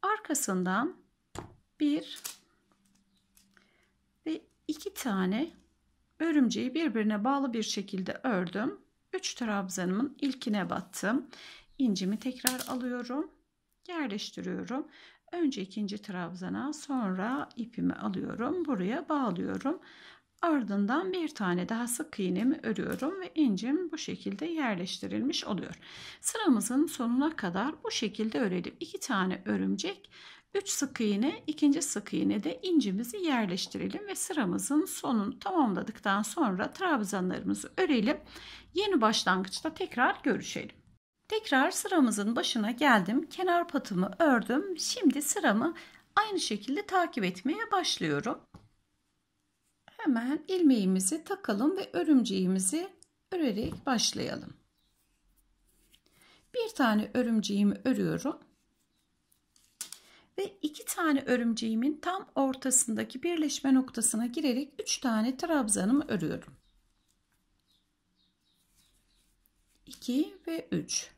Arkasından bir ve iki tane örümceği birbirine bağlı bir şekilde ördüm. Üç trabzanımın ilkine battım. İncimi tekrar alıyorum. Yerleştiriyorum. Önce ikinci trabzana sonra ipimi alıyorum. Buraya bağlıyorum. Ardından bir tane daha sık iğnemi örüyorum ve incim bu şekilde yerleştirilmiş oluyor. Sıramızın sonuna kadar bu şekilde örelim. 2 tane örümcek, 3 sık iğne, ikinci sık iğne de incimizi yerleştirelim ve sıramızın sonunu tamamladıktan sonra trabzanlarımızı örelim. Yeni başlangıçta tekrar görüşelim. Tekrar sıramızın başına geldim. Kenar patımı ördüm. Şimdi sıramı aynı şekilde takip etmeye başlıyorum. Hemen ilmeğimizi takalım ve örümceğimizi örerek başlayalım. Bir tane örümceğimi örüyorum. Ve iki tane örümceğimin tam ortasındaki birleşme noktasına girerek üç tane trabzanımı örüyorum. 2 ve 3.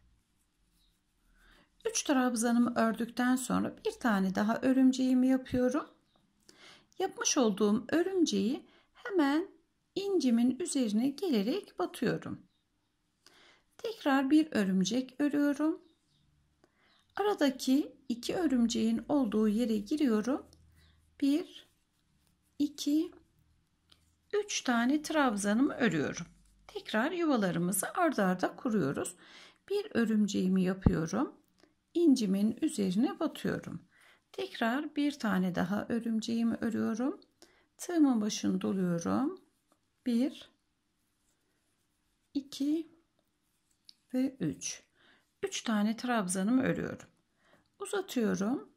3 trabzanımı ördükten sonra bir tane daha örümceğimi yapıyorum. Yapmış olduğum örümceği hemen incimin üzerine gelerek batıyorum. Tekrar bir örümcek örüyorum. Aradaki iki örümceğin olduğu yere giriyorum. 1 2 3 tane trabzanımı örüyorum. Tekrar yuvalarımızı ardarda arda kuruyoruz. Bir örümceğimi yapıyorum incimin üzerine batıyorum. Tekrar bir tane daha örümceğimi örüyorum. Tığımın başını doluyorum. 1 2 ve 3. 3 tane trabzanımı örüyorum. Uzatıyorum.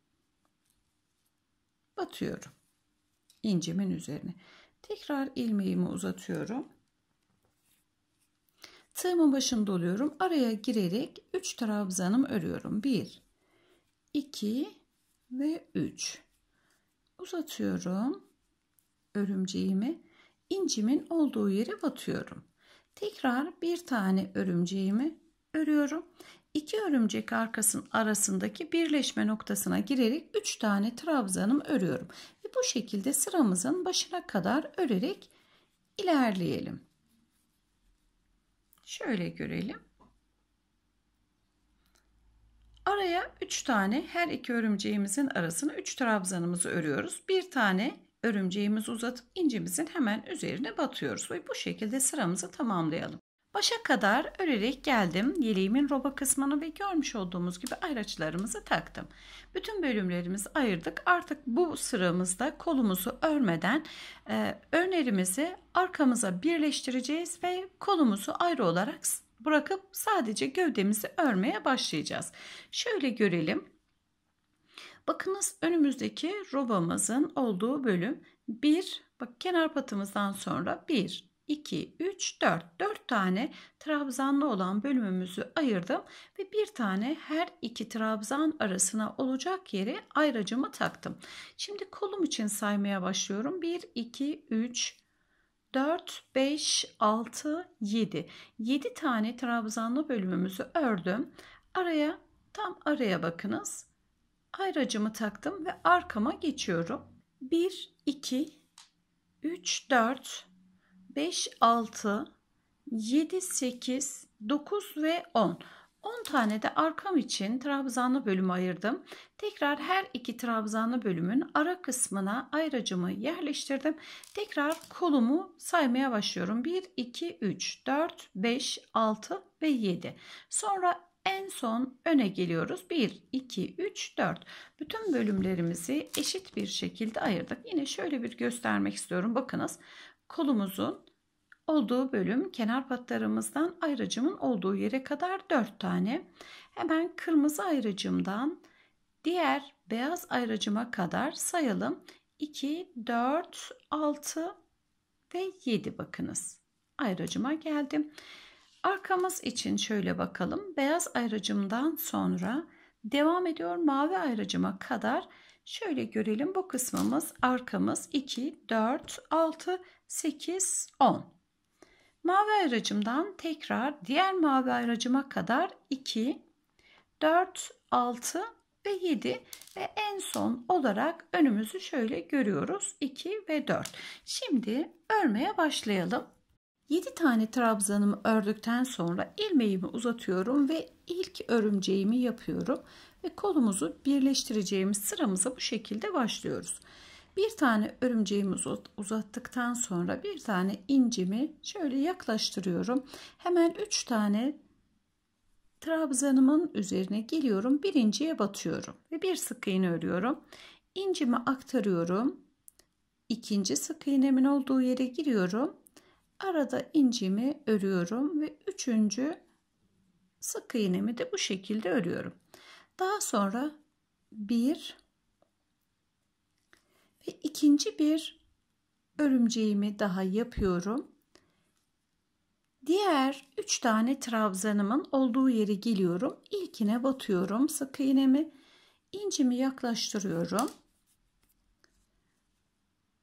Batıyorum. İncimin üzerine. Tekrar ilmeğimi uzatıyorum. Tığımın başında doluyorum, Araya girerek 3 trabzanım örüyorum. 1, 2 ve 3. Uzatıyorum örümceğimi. İncimin olduğu yere batıyorum. Tekrar bir tane örümceğimi örüyorum. İki örümcek arkasının arasındaki birleşme noktasına girerek 3 tane trabzanım örüyorum. Ve bu şekilde sıramızın başına kadar örerek ilerleyelim. Şöyle görelim. Araya 3 tane her iki örümceğimizin arasına 3 trabzanımızı örüyoruz. Bir tane örümceğimizi uzatıp incimizin hemen üzerine batıyoruz ve bu şekilde sıramızı tamamlayalım. Başa kadar örerek geldim. Yeleğimin roba kısmını ve görmüş olduğumuz gibi ayraçlarımızı taktım. Bütün bölümlerimizi ayırdık. Artık bu sıramızda kolumuzu örmeden e, önlerimizi arkamıza birleştireceğiz ve kolumuzu ayrı olarak bırakıp sadece gövdemizi örmeye başlayacağız. Şöyle görelim. Bakınız önümüzdeki robamızın olduğu bölüm 1. Bak kenar patımızdan sonra 1, 2, 3, 4. 4 tane trabzanlı olan bölümümüzü ayırdım ve bir tane her iki trabzan arasına olacak yere ayracımı taktım. Şimdi kolum için saymaya başlıyorum. 1, 2, 3, 4, 5, 6, 7. 7 tane trabzanlı bölümümüzü ördüm. Araya tam araya bakınız. Ayracımı taktım ve arkama geçiyorum. 1, 2, 3, 4, 5, 6, 7, 8, 9 ve 10. 10 tane de arkam için trabzanlı bölüm ayırdım. Tekrar her iki trabzanlı bölümün ara kısmına ayracımı yerleştirdim. Tekrar kolumu saymaya başlıyorum. 1, 2, 3, 4, 5, 6 ve 7. Sonra en son öne geliyoruz. 1, 2, 3, 4. Bütün bölümlerimizi eşit bir şekilde ayırdık. Yine şöyle bir göstermek istiyorum. Bakınız kolumuzun olduğu bölüm kenar patlarımızdan ayrıcımın olduğu yere kadar 4 tane. Hemen kırmızı ayrıcımdan diğer beyaz ayrıcıma kadar sayalım. 2, 4, 6 ve 7 bakınız. Ayrıcıma geldim. Arkamız için şöyle bakalım. Beyaz ayrıcımdan sonra devam ediyor mavi ayrıcıma kadar. Şöyle görelim bu kısmımız arkamız 2, 4, 6, 8, 10. Mavi ayracımdan tekrar diğer mavi ayracıma kadar 2, 4, 6 ve 7 ve en son olarak önümüzü şöyle görüyoruz 2 ve 4. Şimdi örmeye başlayalım. 7 tane trabzanımı ördükten sonra ilmeğimi uzatıyorum ve ilk örümceğimi yapıyorum ve kolumuzu birleştireceğimiz sıramıza bu şekilde başlıyoruz. Bir tane örümceğimi uzattıktan sonra bir tane incimi şöyle yaklaştırıyorum. Hemen 3 tane trabzanımın üzerine geliyorum. Birinciye batıyorum ve bir sık iğne örüyorum. İncimi aktarıyorum. İkinci sık iğnemin olduğu yere giriyorum. Arada incimi örüyorum ve üçüncü sık iğnemi de bu şekilde örüyorum. Daha sonra 1 ve ikinci bir örümceğimi daha yapıyorum. Diğer 3 tane trabzanımın olduğu yere geliyorum. İlkine batıyorum sık iğnemi. incimi yaklaştırıyorum.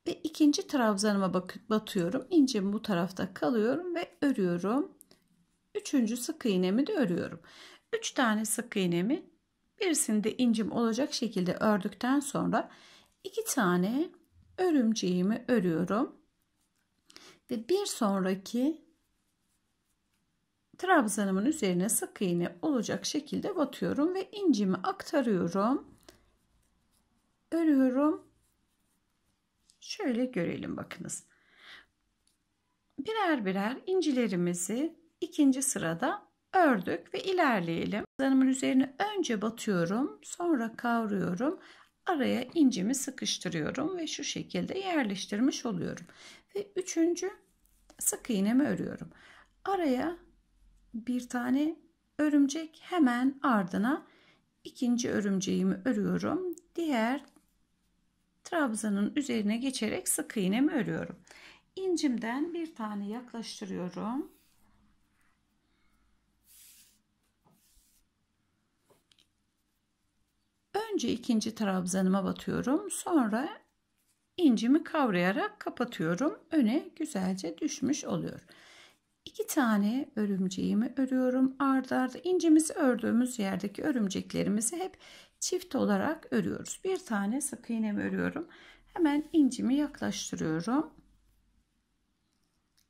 Ve ikinci trabzanıma batıyorum. İncim bu tarafta kalıyorum ve örüyorum. Üçüncü sık iğnemi de örüyorum. 3 tane sık iğnemi birisinde incim olacak şekilde ördükten sonra iki tane örümceğimi örüyorum. Ve bir sonraki trabzanımın üzerine sık iğne olacak şekilde batıyorum ve incimi aktarıyorum. Örüyorum. Şöyle görelim bakınız. Birer birer incilerimizi ikinci sırada ördük ve ilerleyelim. Trabzanımın üzerine önce batıyorum, sonra kavruyorum araya incimi sıkıştırıyorum ve şu şekilde yerleştirmiş oluyorum. Ve üçüncü sık iğnemi örüyorum. Araya bir tane örümcek hemen ardına ikinci örümceğimi örüyorum. Diğer trabzanın üzerine geçerek sık iğnemi örüyorum. İncimden bir tane yaklaştırıyorum. Önce ikinci trabzanıma batıyorum. Sonra incimi kavrayarak kapatıyorum. Öne güzelce düşmüş oluyor. İki tane örümceğimi örüyorum. Arda arda incimizi ördüğümüz yerdeki örümceklerimizi hep çift olarak örüyoruz. Bir tane sık iğnemi örüyorum. Hemen incimi yaklaştırıyorum.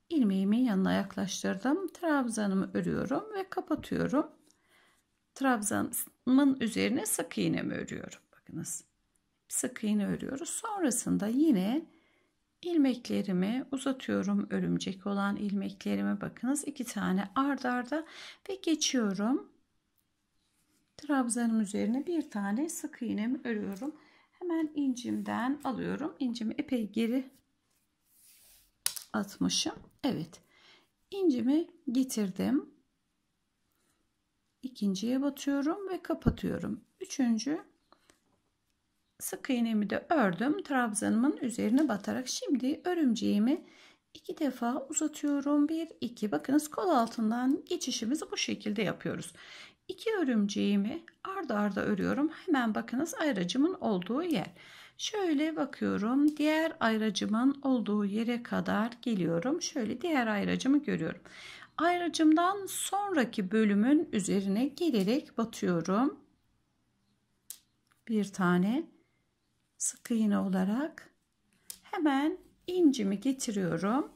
İlmeğimin yanına yaklaştırdım. Trabzanımı örüyorum ve kapatıyorum trabzanımın üzerine sık iğne mi örüyorum. Bakınız sık iğne örüyoruz. Sonrasında yine ilmeklerimi uzatıyorum. Örümcek olan ilmeklerimi bakınız iki tane ardarda arda ve geçiyorum. Trabzanın üzerine bir tane sık iğne mi örüyorum. Hemen incimden alıyorum. İncimi epey geri atmışım. Evet. İncimi getirdim ikinciye batıyorum ve kapatıyorum. Üçüncü sık iğnemi de ördüm. Trabzanımın üzerine batarak şimdi örümceğimi iki defa uzatıyorum. Bir, iki. Bakınız kol altından geçişimizi bu şekilde yapıyoruz. İki örümceğimi ardı arda örüyorum. Hemen bakınız ayracımın olduğu yer. Şöyle bakıyorum. Diğer ayracımın olduğu yere kadar geliyorum. Şöyle diğer ayracımı görüyorum ayracımdan sonraki bölümün üzerine gelerek batıyorum. Bir tane sık iğne olarak hemen incimi getiriyorum.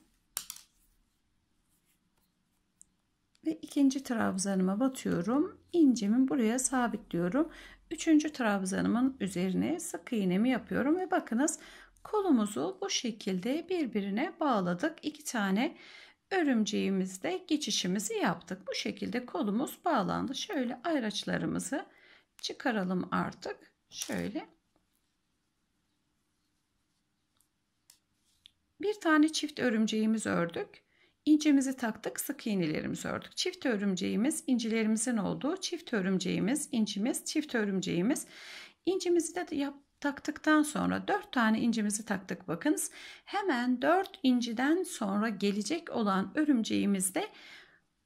Ve ikinci trabzanıma batıyorum. İncimi buraya sabitliyorum. Üçüncü trabzanımın üzerine sık iğnemi yapıyorum ve bakınız kolumuzu bu şekilde birbirine bağladık. İki tane örümceğimizde geçişimizi yaptık. Bu şekilde kolumuz bağlandı. Şöyle ayraçlarımızı çıkaralım artık. Şöyle. Bir tane çift örümceğimiz ördük. İncimizi taktık, sık iğnelerimizi ördük. Çift örümceğimiz incilerimizin olduğu çift örümceğimiz, incimiz, çift örümceğimiz. İncimizi de yap, taktıktan sonra 4 tane incimizi taktık bakınız. Hemen 4 inciden sonra gelecek olan örümceğimizde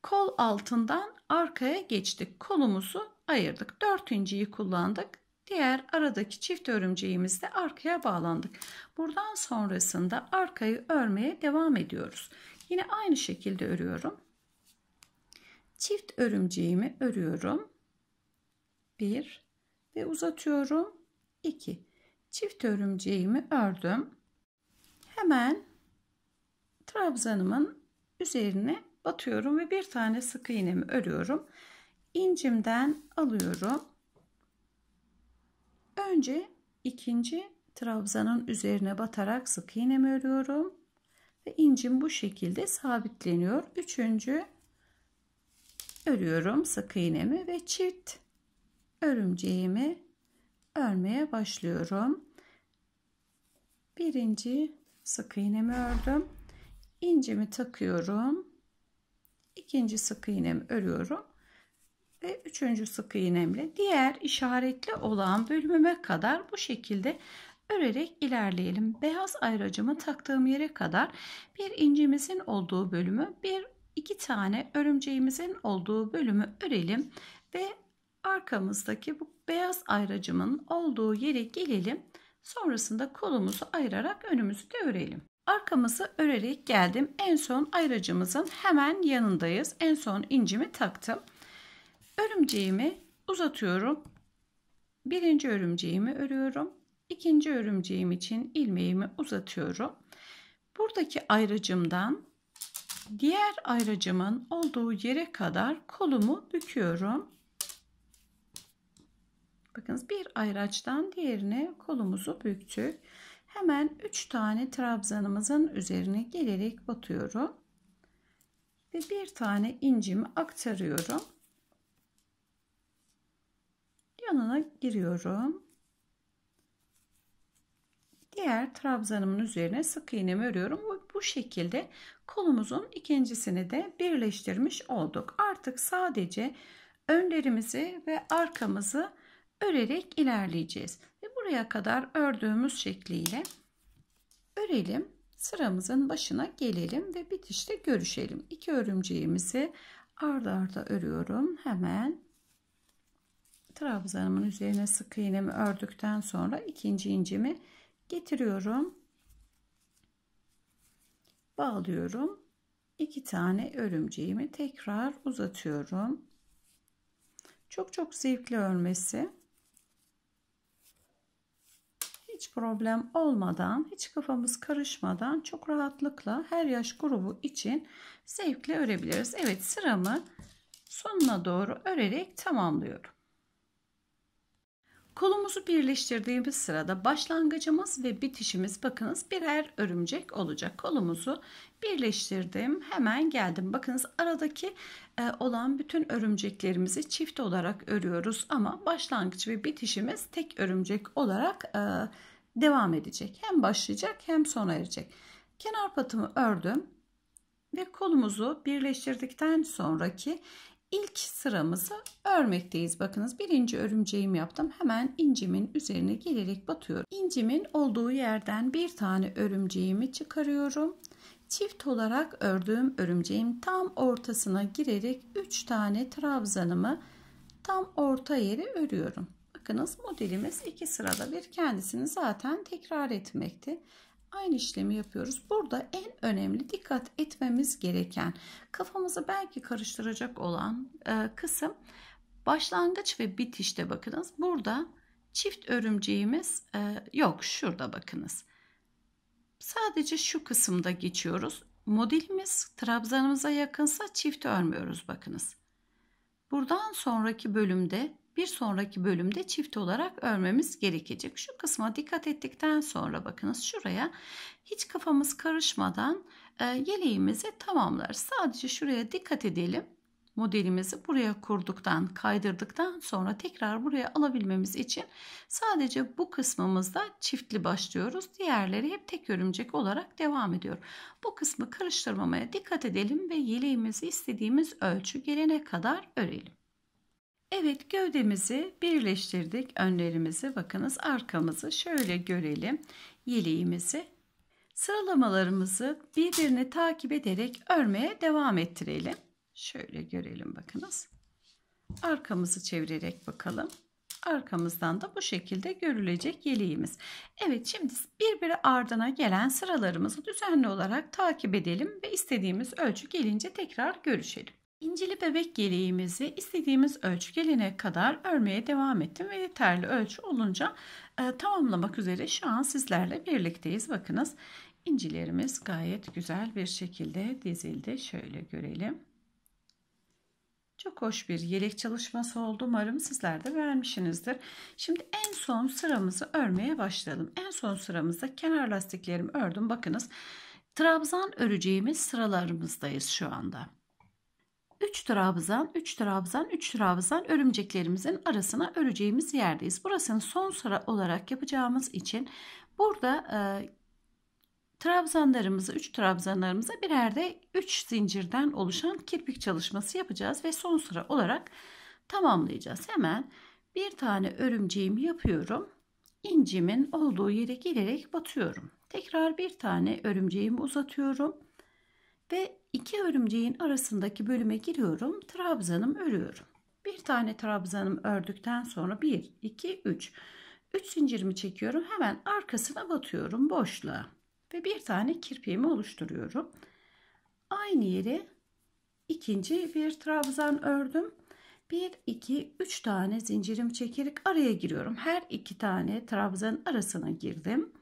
kol altından arkaya geçtik. Kolumuzu ayırdık. 4 inciyi kullandık. Diğer aradaki çift örümceğimizde arkaya bağlandık. Buradan sonrasında arkayı örmeye devam ediyoruz. Yine aynı şekilde örüyorum. Çift örümceğimi örüyorum. 1 ve uzatıyorum 2. Çift örümceğimi ördüm. Hemen trabzanımın üzerine batıyorum ve bir tane sık iğnemi örüyorum. İncimden alıyorum. Önce ikinci trabzanın üzerine batarak sık iğnemi örüyorum. Ve incim bu şekilde sabitleniyor. Üçüncü örüyorum sık iğnemi ve çift örümceğimi örmeye başlıyorum. Birinci sık iğnemi ördüm. İncimi takıyorum. İkinci sık iğnemi örüyorum. Ve üçüncü sık iğnemle diğer işaretli olan bölümüme kadar bu şekilde örerek ilerleyelim. Beyaz ayracımı taktığım yere kadar bir incimizin olduğu bölümü bir iki tane örümceğimizin olduğu bölümü örelim ve arkamızdaki bu beyaz ayracımın olduğu yere gelelim. Sonrasında kolumuzu ayırarak önümüzü de örelim. Arkamızı örerek geldim. En son ayracımızın hemen yanındayız. En son incimi taktım. Örümceğimi uzatıyorum. Birinci örümceğimi örüyorum. İkinci örümceğim için ilmeğimi uzatıyorum. Buradaki ayracımdan diğer ayracımın olduğu yere kadar kolumu büküyorum. Bakınız bir ayraçtan diğerine kolumuzu büktük. Hemen 3 tane trabzanımızın üzerine gelerek batıyorum. Ve bir tane incimi aktarıyorum. Yanına giriyorum. Diğer trabzanımın üzerine sık iğnem örüyorum. Bu şekilde kolumuzun ikincisini de birleştirmiş olduk. Artık sadece önlerimizi ve arkamızı örerek ilerleyeceğiz. Ve buraya kadar ördüğümüz şekliyle örelim. Sıramızın başına gelelim ve bitişte görüşelim. İki örümceğimizi ardı arda örüyorum. Hemen trabzanımın üzerine sık iğnemi ördükten sonra ikinci incimi getiriyorum. Bağlıyorum. İki tane örümceğimi tekrar uzatıyorum. Çok çok zevkli örmesi hiç problem olmadan, hiç kafamız karışmadan çok rahatlıkla her yaş grubu için zevkle örebiliriz. Evet sıramı sonuna doğru örerek tamamlıyorum. Kolumuzu birleştirdiğimiz sırada başlangıcımız ve bitişimiz bakınız birer örümcek olacak. Kolumuzu birleştirdim. Hemen geldim. Bakınız aradaki e, olan bütün örümceklerimizi çift olarak örüyoruz ama başlangıç ve bitişimiz tek örümcek olarak e, devam edecek. Hem başlayacak hem sona erecek. Kenar patımı ördüm ve kolumuzu birleştirdikten sonraki ilk sıramızı örmekteyiz. Bakınız birinci örümceğimi yaptım. Hemen incimin üzerine gelerek batıyorum. İncimin olduğu yerden bir tane örümceğimi çıkarıyorum. Çift olarak ördüğüm örümceğim tam ortasına girerek 3 tane trabzanımı tam orta yere örüyorum. Bakınız modelimiz iki sırada bir kendisini zaten tekrar etmekte aynı işlemi yapıyoruz. Burada en önemli dikkat etmemiz gereken kafamızı belki karıştıracak olan e, kısım başlangıç ve bitişte bakınız. Burada çift örümceğimiz e, yok. Şurada bakınız. Sadece şu kısımda geçiyoruz. Modelimiz trabzanımıza yakınsa çift örmüyoruz bakınız. Buradan sonraki bölümde bir sonraki bölümde çift olarak örmemiz gerekecek. Şu kısma dikkat ettikten sonra bakınız şuraya hiç kafamız karışmadan e, yeleğimizi tamamlar. Sadece şuraya dikkat edelim. Modelimizi buraya kurduktan, kaydırdıktan sonra tekrar buraya alabilmemiz için sadece bu kısmımızda çiftli başlıyoruz. Diğerleri hep tek örümcek olarak devam ediyor. Bu kısmı karıştırmamaya dikkat edelim ve yeleğimizi istediğimiz ölçü gelene kadar örelim. Evet gövdemizi birleştirdik. Önlerimizi bakınız arkamızı şöyle görelim. Yeleğimizi sıralamalarımızı birbirini takip ederek örmeye devam ettirelim. Şöyle görelim bakınız. Arkamızı çevirerek bakalım. Arkamızdan da bu şekilde görülecek yeleğimiz. Evet şimdi birbiri ardına gelen sıralarımızı düzenli olarak takip edelim ve istediğimiz ölçü gelince tekrar görüşelim. İncili bebek geleğimizi istediğimiz ölçü gelene kadar örmeye devam ettim ve yeterli ölçü olunca e, tamamlamak üzere şu an sizlerle birlikteyiz. Bakınız incilerimiz gayet güzel bir şekilde dizildi. Şöyle görelim. Çok hoş bir yelek çalışması oldu. Umarım sizler de beğenmişsinizdir. Şimdi en son sıramızı örmeye başlayalım. En son sıramızda kenar lastiklerimi ördüm. Bakınız trabzan öreceğimiz sıralarımızdayız şu anda. 3 trabzan, 3 trabzan, 3 trabzan örümceklerimizin arasına öreceğimiz yerdeyiz. Burasını son sıra olarak yapacağımız için burada e, trabzanlarımızı, 3 trabzanlarımızı birer de 3 zincirden oluşan kirpik çalışması yapacağız ve son sıra olarak tamamlayacağız. Hemen bir tane örümceğimi yapıyorum. İncimin olduğu yere gelerek batıyorum. Tekrar bir tane örümceğimi uzatıyorum ve İki örümceğin arasındaki bölüme giriyorum. Trabzanım örüyorum. Bir tane trabzanım ördükten sonra 1, 2, 3. 3 zincirimi çekiyorum. Hemen arkasına batıyorum boşluğa. Ve bir tane kirpiğimi oluşturuyorum. Aynı yere ikinci bir trabzan ördüm. 1, 2, 3 tane zincirim çekerek araya giriyorum. Her iki tane trabzanın arasına girdim.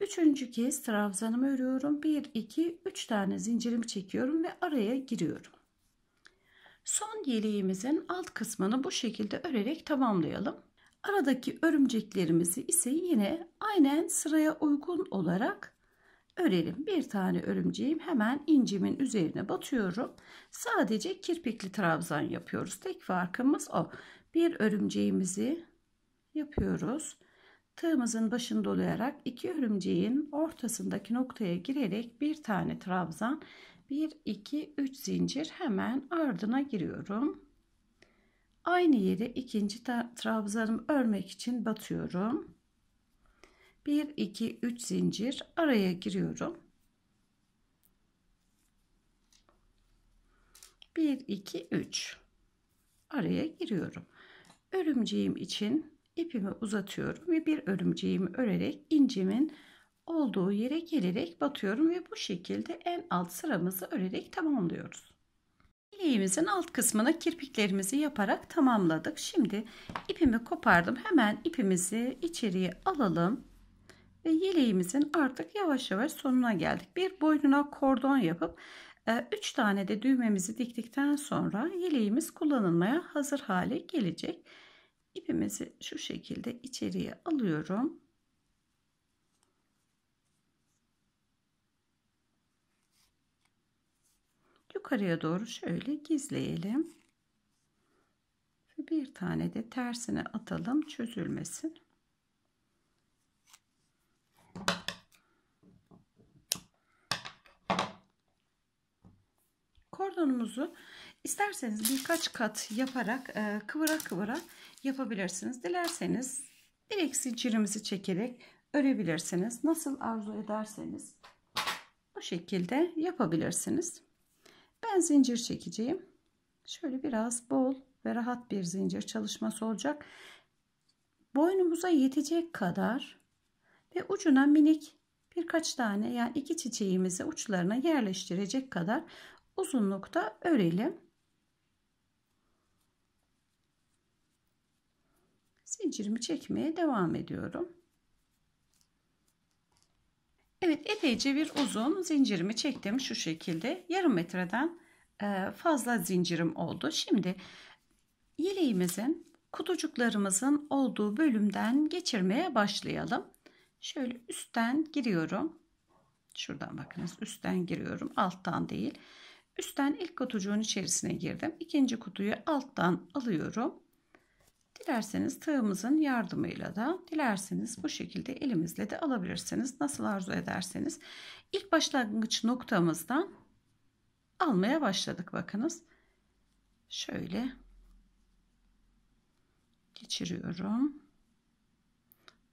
Üçüncü kez trabzanımı örüyorum. 1, 2, 3 tane zincirimi çekiyorum ve araya giriyorum. Son yeleğimizin alt kısmını bu şekilde örerek tamamlayalım. Aradaki örümceklerimizi ise yine aynen sıraya uygun olarak örelim. Bir tane örümceğim hemen incimin üzerine batıyorum. Sadece kirpikli trabzan yapıyoruz. Tek farkımız o. Bir örümceğimizi yapıyoruz. Tığımızın başını dolayarak iki örümceğin ortasındaki noktaya girerek bir tane trabzan 1 2 3 zincir hemen ardına giriyorum. Aynı yere ikinci trabzanımı örmek için batıyorum. 1 2 3 zincir araya giriyorum. 1 2 3 araya giriyorum. Örümceğim için ipimi uzatıyorum ve bir örümceğimi örerek incimin olduğu yere gelerek batıyorum ve bu şekilde en alt sıramızı örerek tamamlıyoruz. Bileğimizin alt kısmına kirpiklerimizi yaparak tamamladık. Şimdi ipimi kopardım. Hemen ipimizi içeriye alalım. Ve yeleğimizin artık yavaş yavaş sonuna geldik. Bir boynuna kordon yapıp 3 e, tane de düğmemizi diktikten sonra yeleğimiz kullanılmaya hazır hale gelecek ipimizi şu şekilde içeriye alıyorum. Yukarıya doğru şöyle gizleyelim. bir tane de tersine atalım çözülmesin. Kordonumuzu İsterseniz birkaç kat yaparak e, kıvıra kıvıra yapabilirsiniz. Dilerseniz direkt zincirimizi çekerek örebilirsiniz. Nasıl arzu ederseniz bu şekilde yapabilirsiniz. Ben zincir çekeceğim. Şöyle biraz bol ve rahat bir zincir çalışması olacak. Boynumuza yetecek kadar ve ucuna minik birkaç tane yani iki çiçeğimizi uçlarına yerleştirecek kadar uzunlukta örelim. zincirimi çekmeye devam ediyorum. Evet epeyce bir uzun zincirimi çektim şu şekilde yarım metreden e, fazla zincirim oldu. Şimdi yeleğimizin kutucuklarımızın olduğu bölümden geçirmeye başlayalım. Şöyle üstten giriyorum. Şuradan bakınız üstten giriyorum alttan değil. Üstten ilk kutucuğun içerisine girdim. İkinci kutuyu alttan alıyorum. Dilerseniz tığımızın yardımıyla da dilerseniz bu şekilde elimizle de alabilirsiniz. Nasıl arzu ederseniz. İlk başlangıç noktamızdan almaya başladık bakınız. Şöyle geçiriyorum.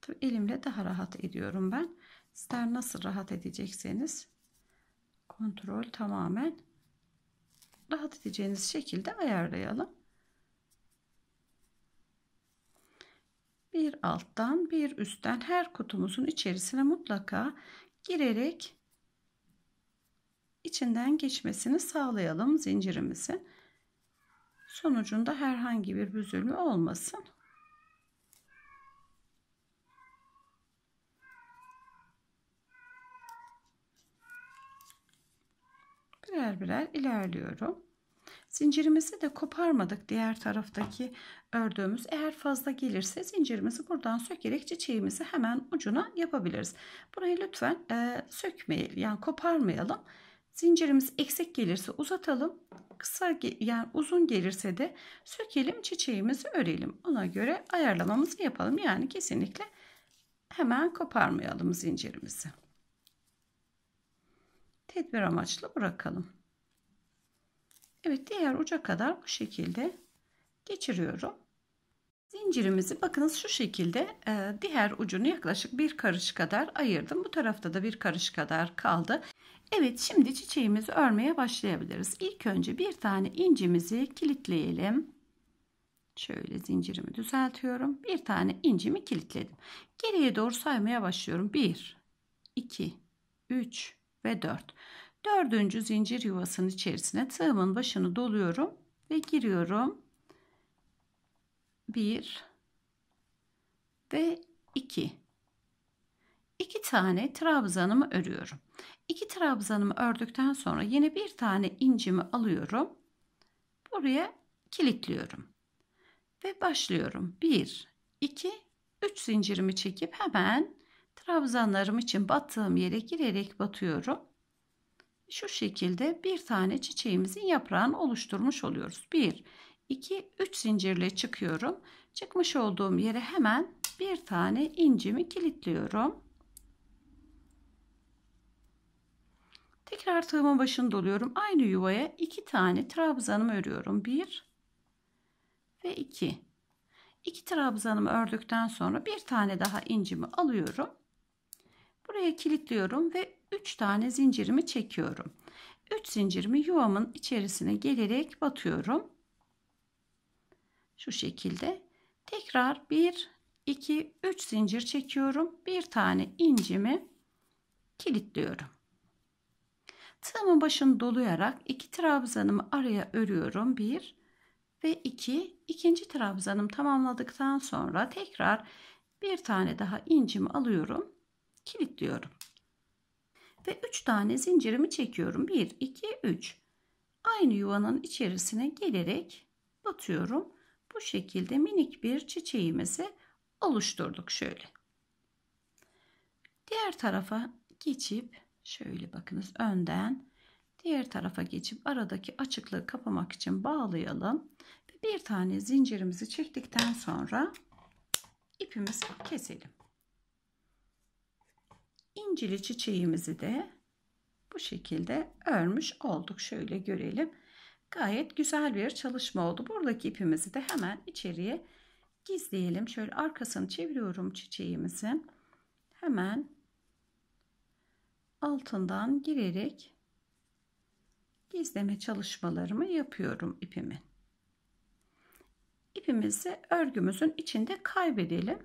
Tabii elimle daha rahat ediyorum ben. İster nasıl rahat edecekseniz kontrol tamamen rahat edeceğiniz şekilde ayarlayalım. bir alttan bir üstten her kutumuzun içerisine mutlaka girerek içinden geçmesini sağlayalım zincirimizi. Sonucunda herhangi bir büzülme olmasın. Birer birer ilerliyorum. Zincirimizi de koparmadık diğer taraftaki ördüğümüz. Eğer fazla gelirse zincirimizi buradan sökerek çiçeğimizi hemen ucuna yapabiliriz. Burayı lütfen e, sökmeyelim yani koparmayalım. Zincirimiz eksik gelirse uzatalım. Kısa yani uzun gelirse de sökelim çiçeğimizi örelim. Ona göre ayarlamamızı yapalım. Yani kesinlikle hemen koparmayalım zincirimizi. Tedbir amaçlı bırakalım. Evet diğer uca kadar bu şekilde geçiriyorum. Zincirimizi bakınız şu şekilde e, diğer ucunu yaklaşık bir karış kadar ayırdım. Bu tarafta da bir karış kadar kaldı. Evet şimdi çiçeğimizi örmeye başlayabiliriz. İlk önce bir tane incimizi kilitleyelim. Şöyle zincirimi düzeltiyorum. Bir tane incimi kilitledim. Geriye doğru saymaya başlıyorum. 1, 2, 3 ve 4. Dördüncü zincir yuvasının içerisine tığımın başını doluyorum ve giriyorum. 1 ve 2. 2 tane trabzanımı örüyorum. 2 trabzanımı ördükten sonra yine bir tane incimi alıyorum. Buraya kilitliyorum. Ve başlıyorum. 1 2 3 zincirimi çekip hemen trabzanlarım için battığım yere girerek batıyorum. Şu şekilde bir tane çiçeğimizin yaprağını oluşturmuş oluyoruz. 1, 2, 3 zincirle çıkıyorum. Çıkmış olduğum yere hemen bir tane incimi kilitliyorum. Tekrar tığımın başını doluyorum. Aynı yuvaya iki tane trabzanımı örüyorum. Bir ve iki. İki trabzanımı ördükten sonra bir tane daha incimi alıyorum. Buraya kilitliyorum ve 3 tane zincirimi çekiyorum. 3 zincirimi yuvamın içerisine gelerek batıyorum. Şu şekilde. Tekrar 1 2 3 zincir çekiyorum. Bir tane incimi kilitliyorum. Tığımın başını doluyarak iki trabzanımı araya örüyorum. 1 ve 2. İki. ikinci trabzanım tamamladıktan sonra tekrar bir tane daha incimi alıyorum kilitliyorum. Ve 3 tane zincirimi çekiyorum. 1, 2, 3. Aynı yuvanın içerisine gelerek batıyorum. Bu şekilde minik bir çiçeğimizi oluşturduk şöyle. Diğer tarafa geçip şöyle bakınız önden diğer tarafa geçip aradaki açıklığı kapamak için bağlayalım. Bir tane zincirimizi çektikten sonra ipimizi keselim. İncili çiçeğimizi de bu şekilde örmüş olduk. Şöyle görelim. Gayet güzel bir çalışma oldu. Buradaki ipimizi de hemen içeriye gizleyelim. Şöyle arkasını çeviriyorum çiçeğimizi. Hemen altından girerek gizleme çalışmalarımı yapıyorum ipimin. İpimizi örgümüzün içinde kaybedelim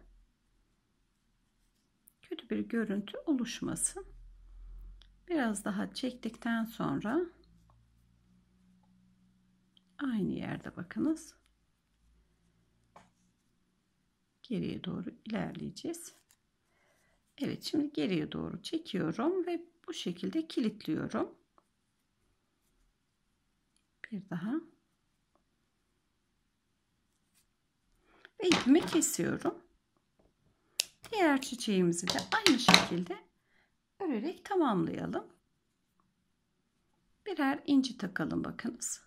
kötü bir görüntü oluşmasın. Biraz daha çektikten sonra aynı yerde bakınız. Geriye doğru ilerleyeceğiz. Evet şimdi geriye doğru çekiyorum ve bu şekilde kilitliyorum. Bir daha. Ve ipimi kesiyorum. Diğer çiçeğimizi de aynı şekilde örerek tamamlayalım. Birer inci takalım bakınız.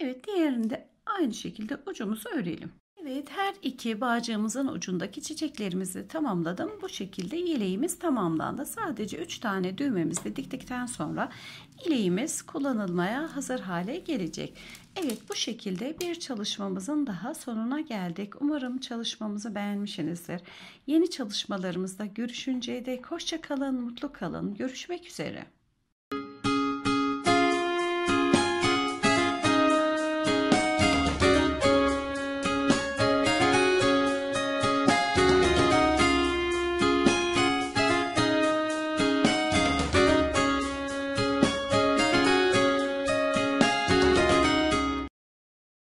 Evet diğerini de aynı şekilde ucumuzu örelim. Evet her iki bağcığımızın ucundaki çiçeklerimizi tamamladım. Bu şekilde yeleğimiz tamamlandı. Sadece 3 tane düğmemizi diktikten sonra ileğimiz kullanılmaya hazır hale gelecek. Evet bu şekilde bir çalışmamızın daha sonuna geldik. Umarım çalışmamızı beğenmişsinizdir. Yeni çalışmalarımızda görüşünceye dek hoşça kalın, mutlu kalın. Görüşmek üzere.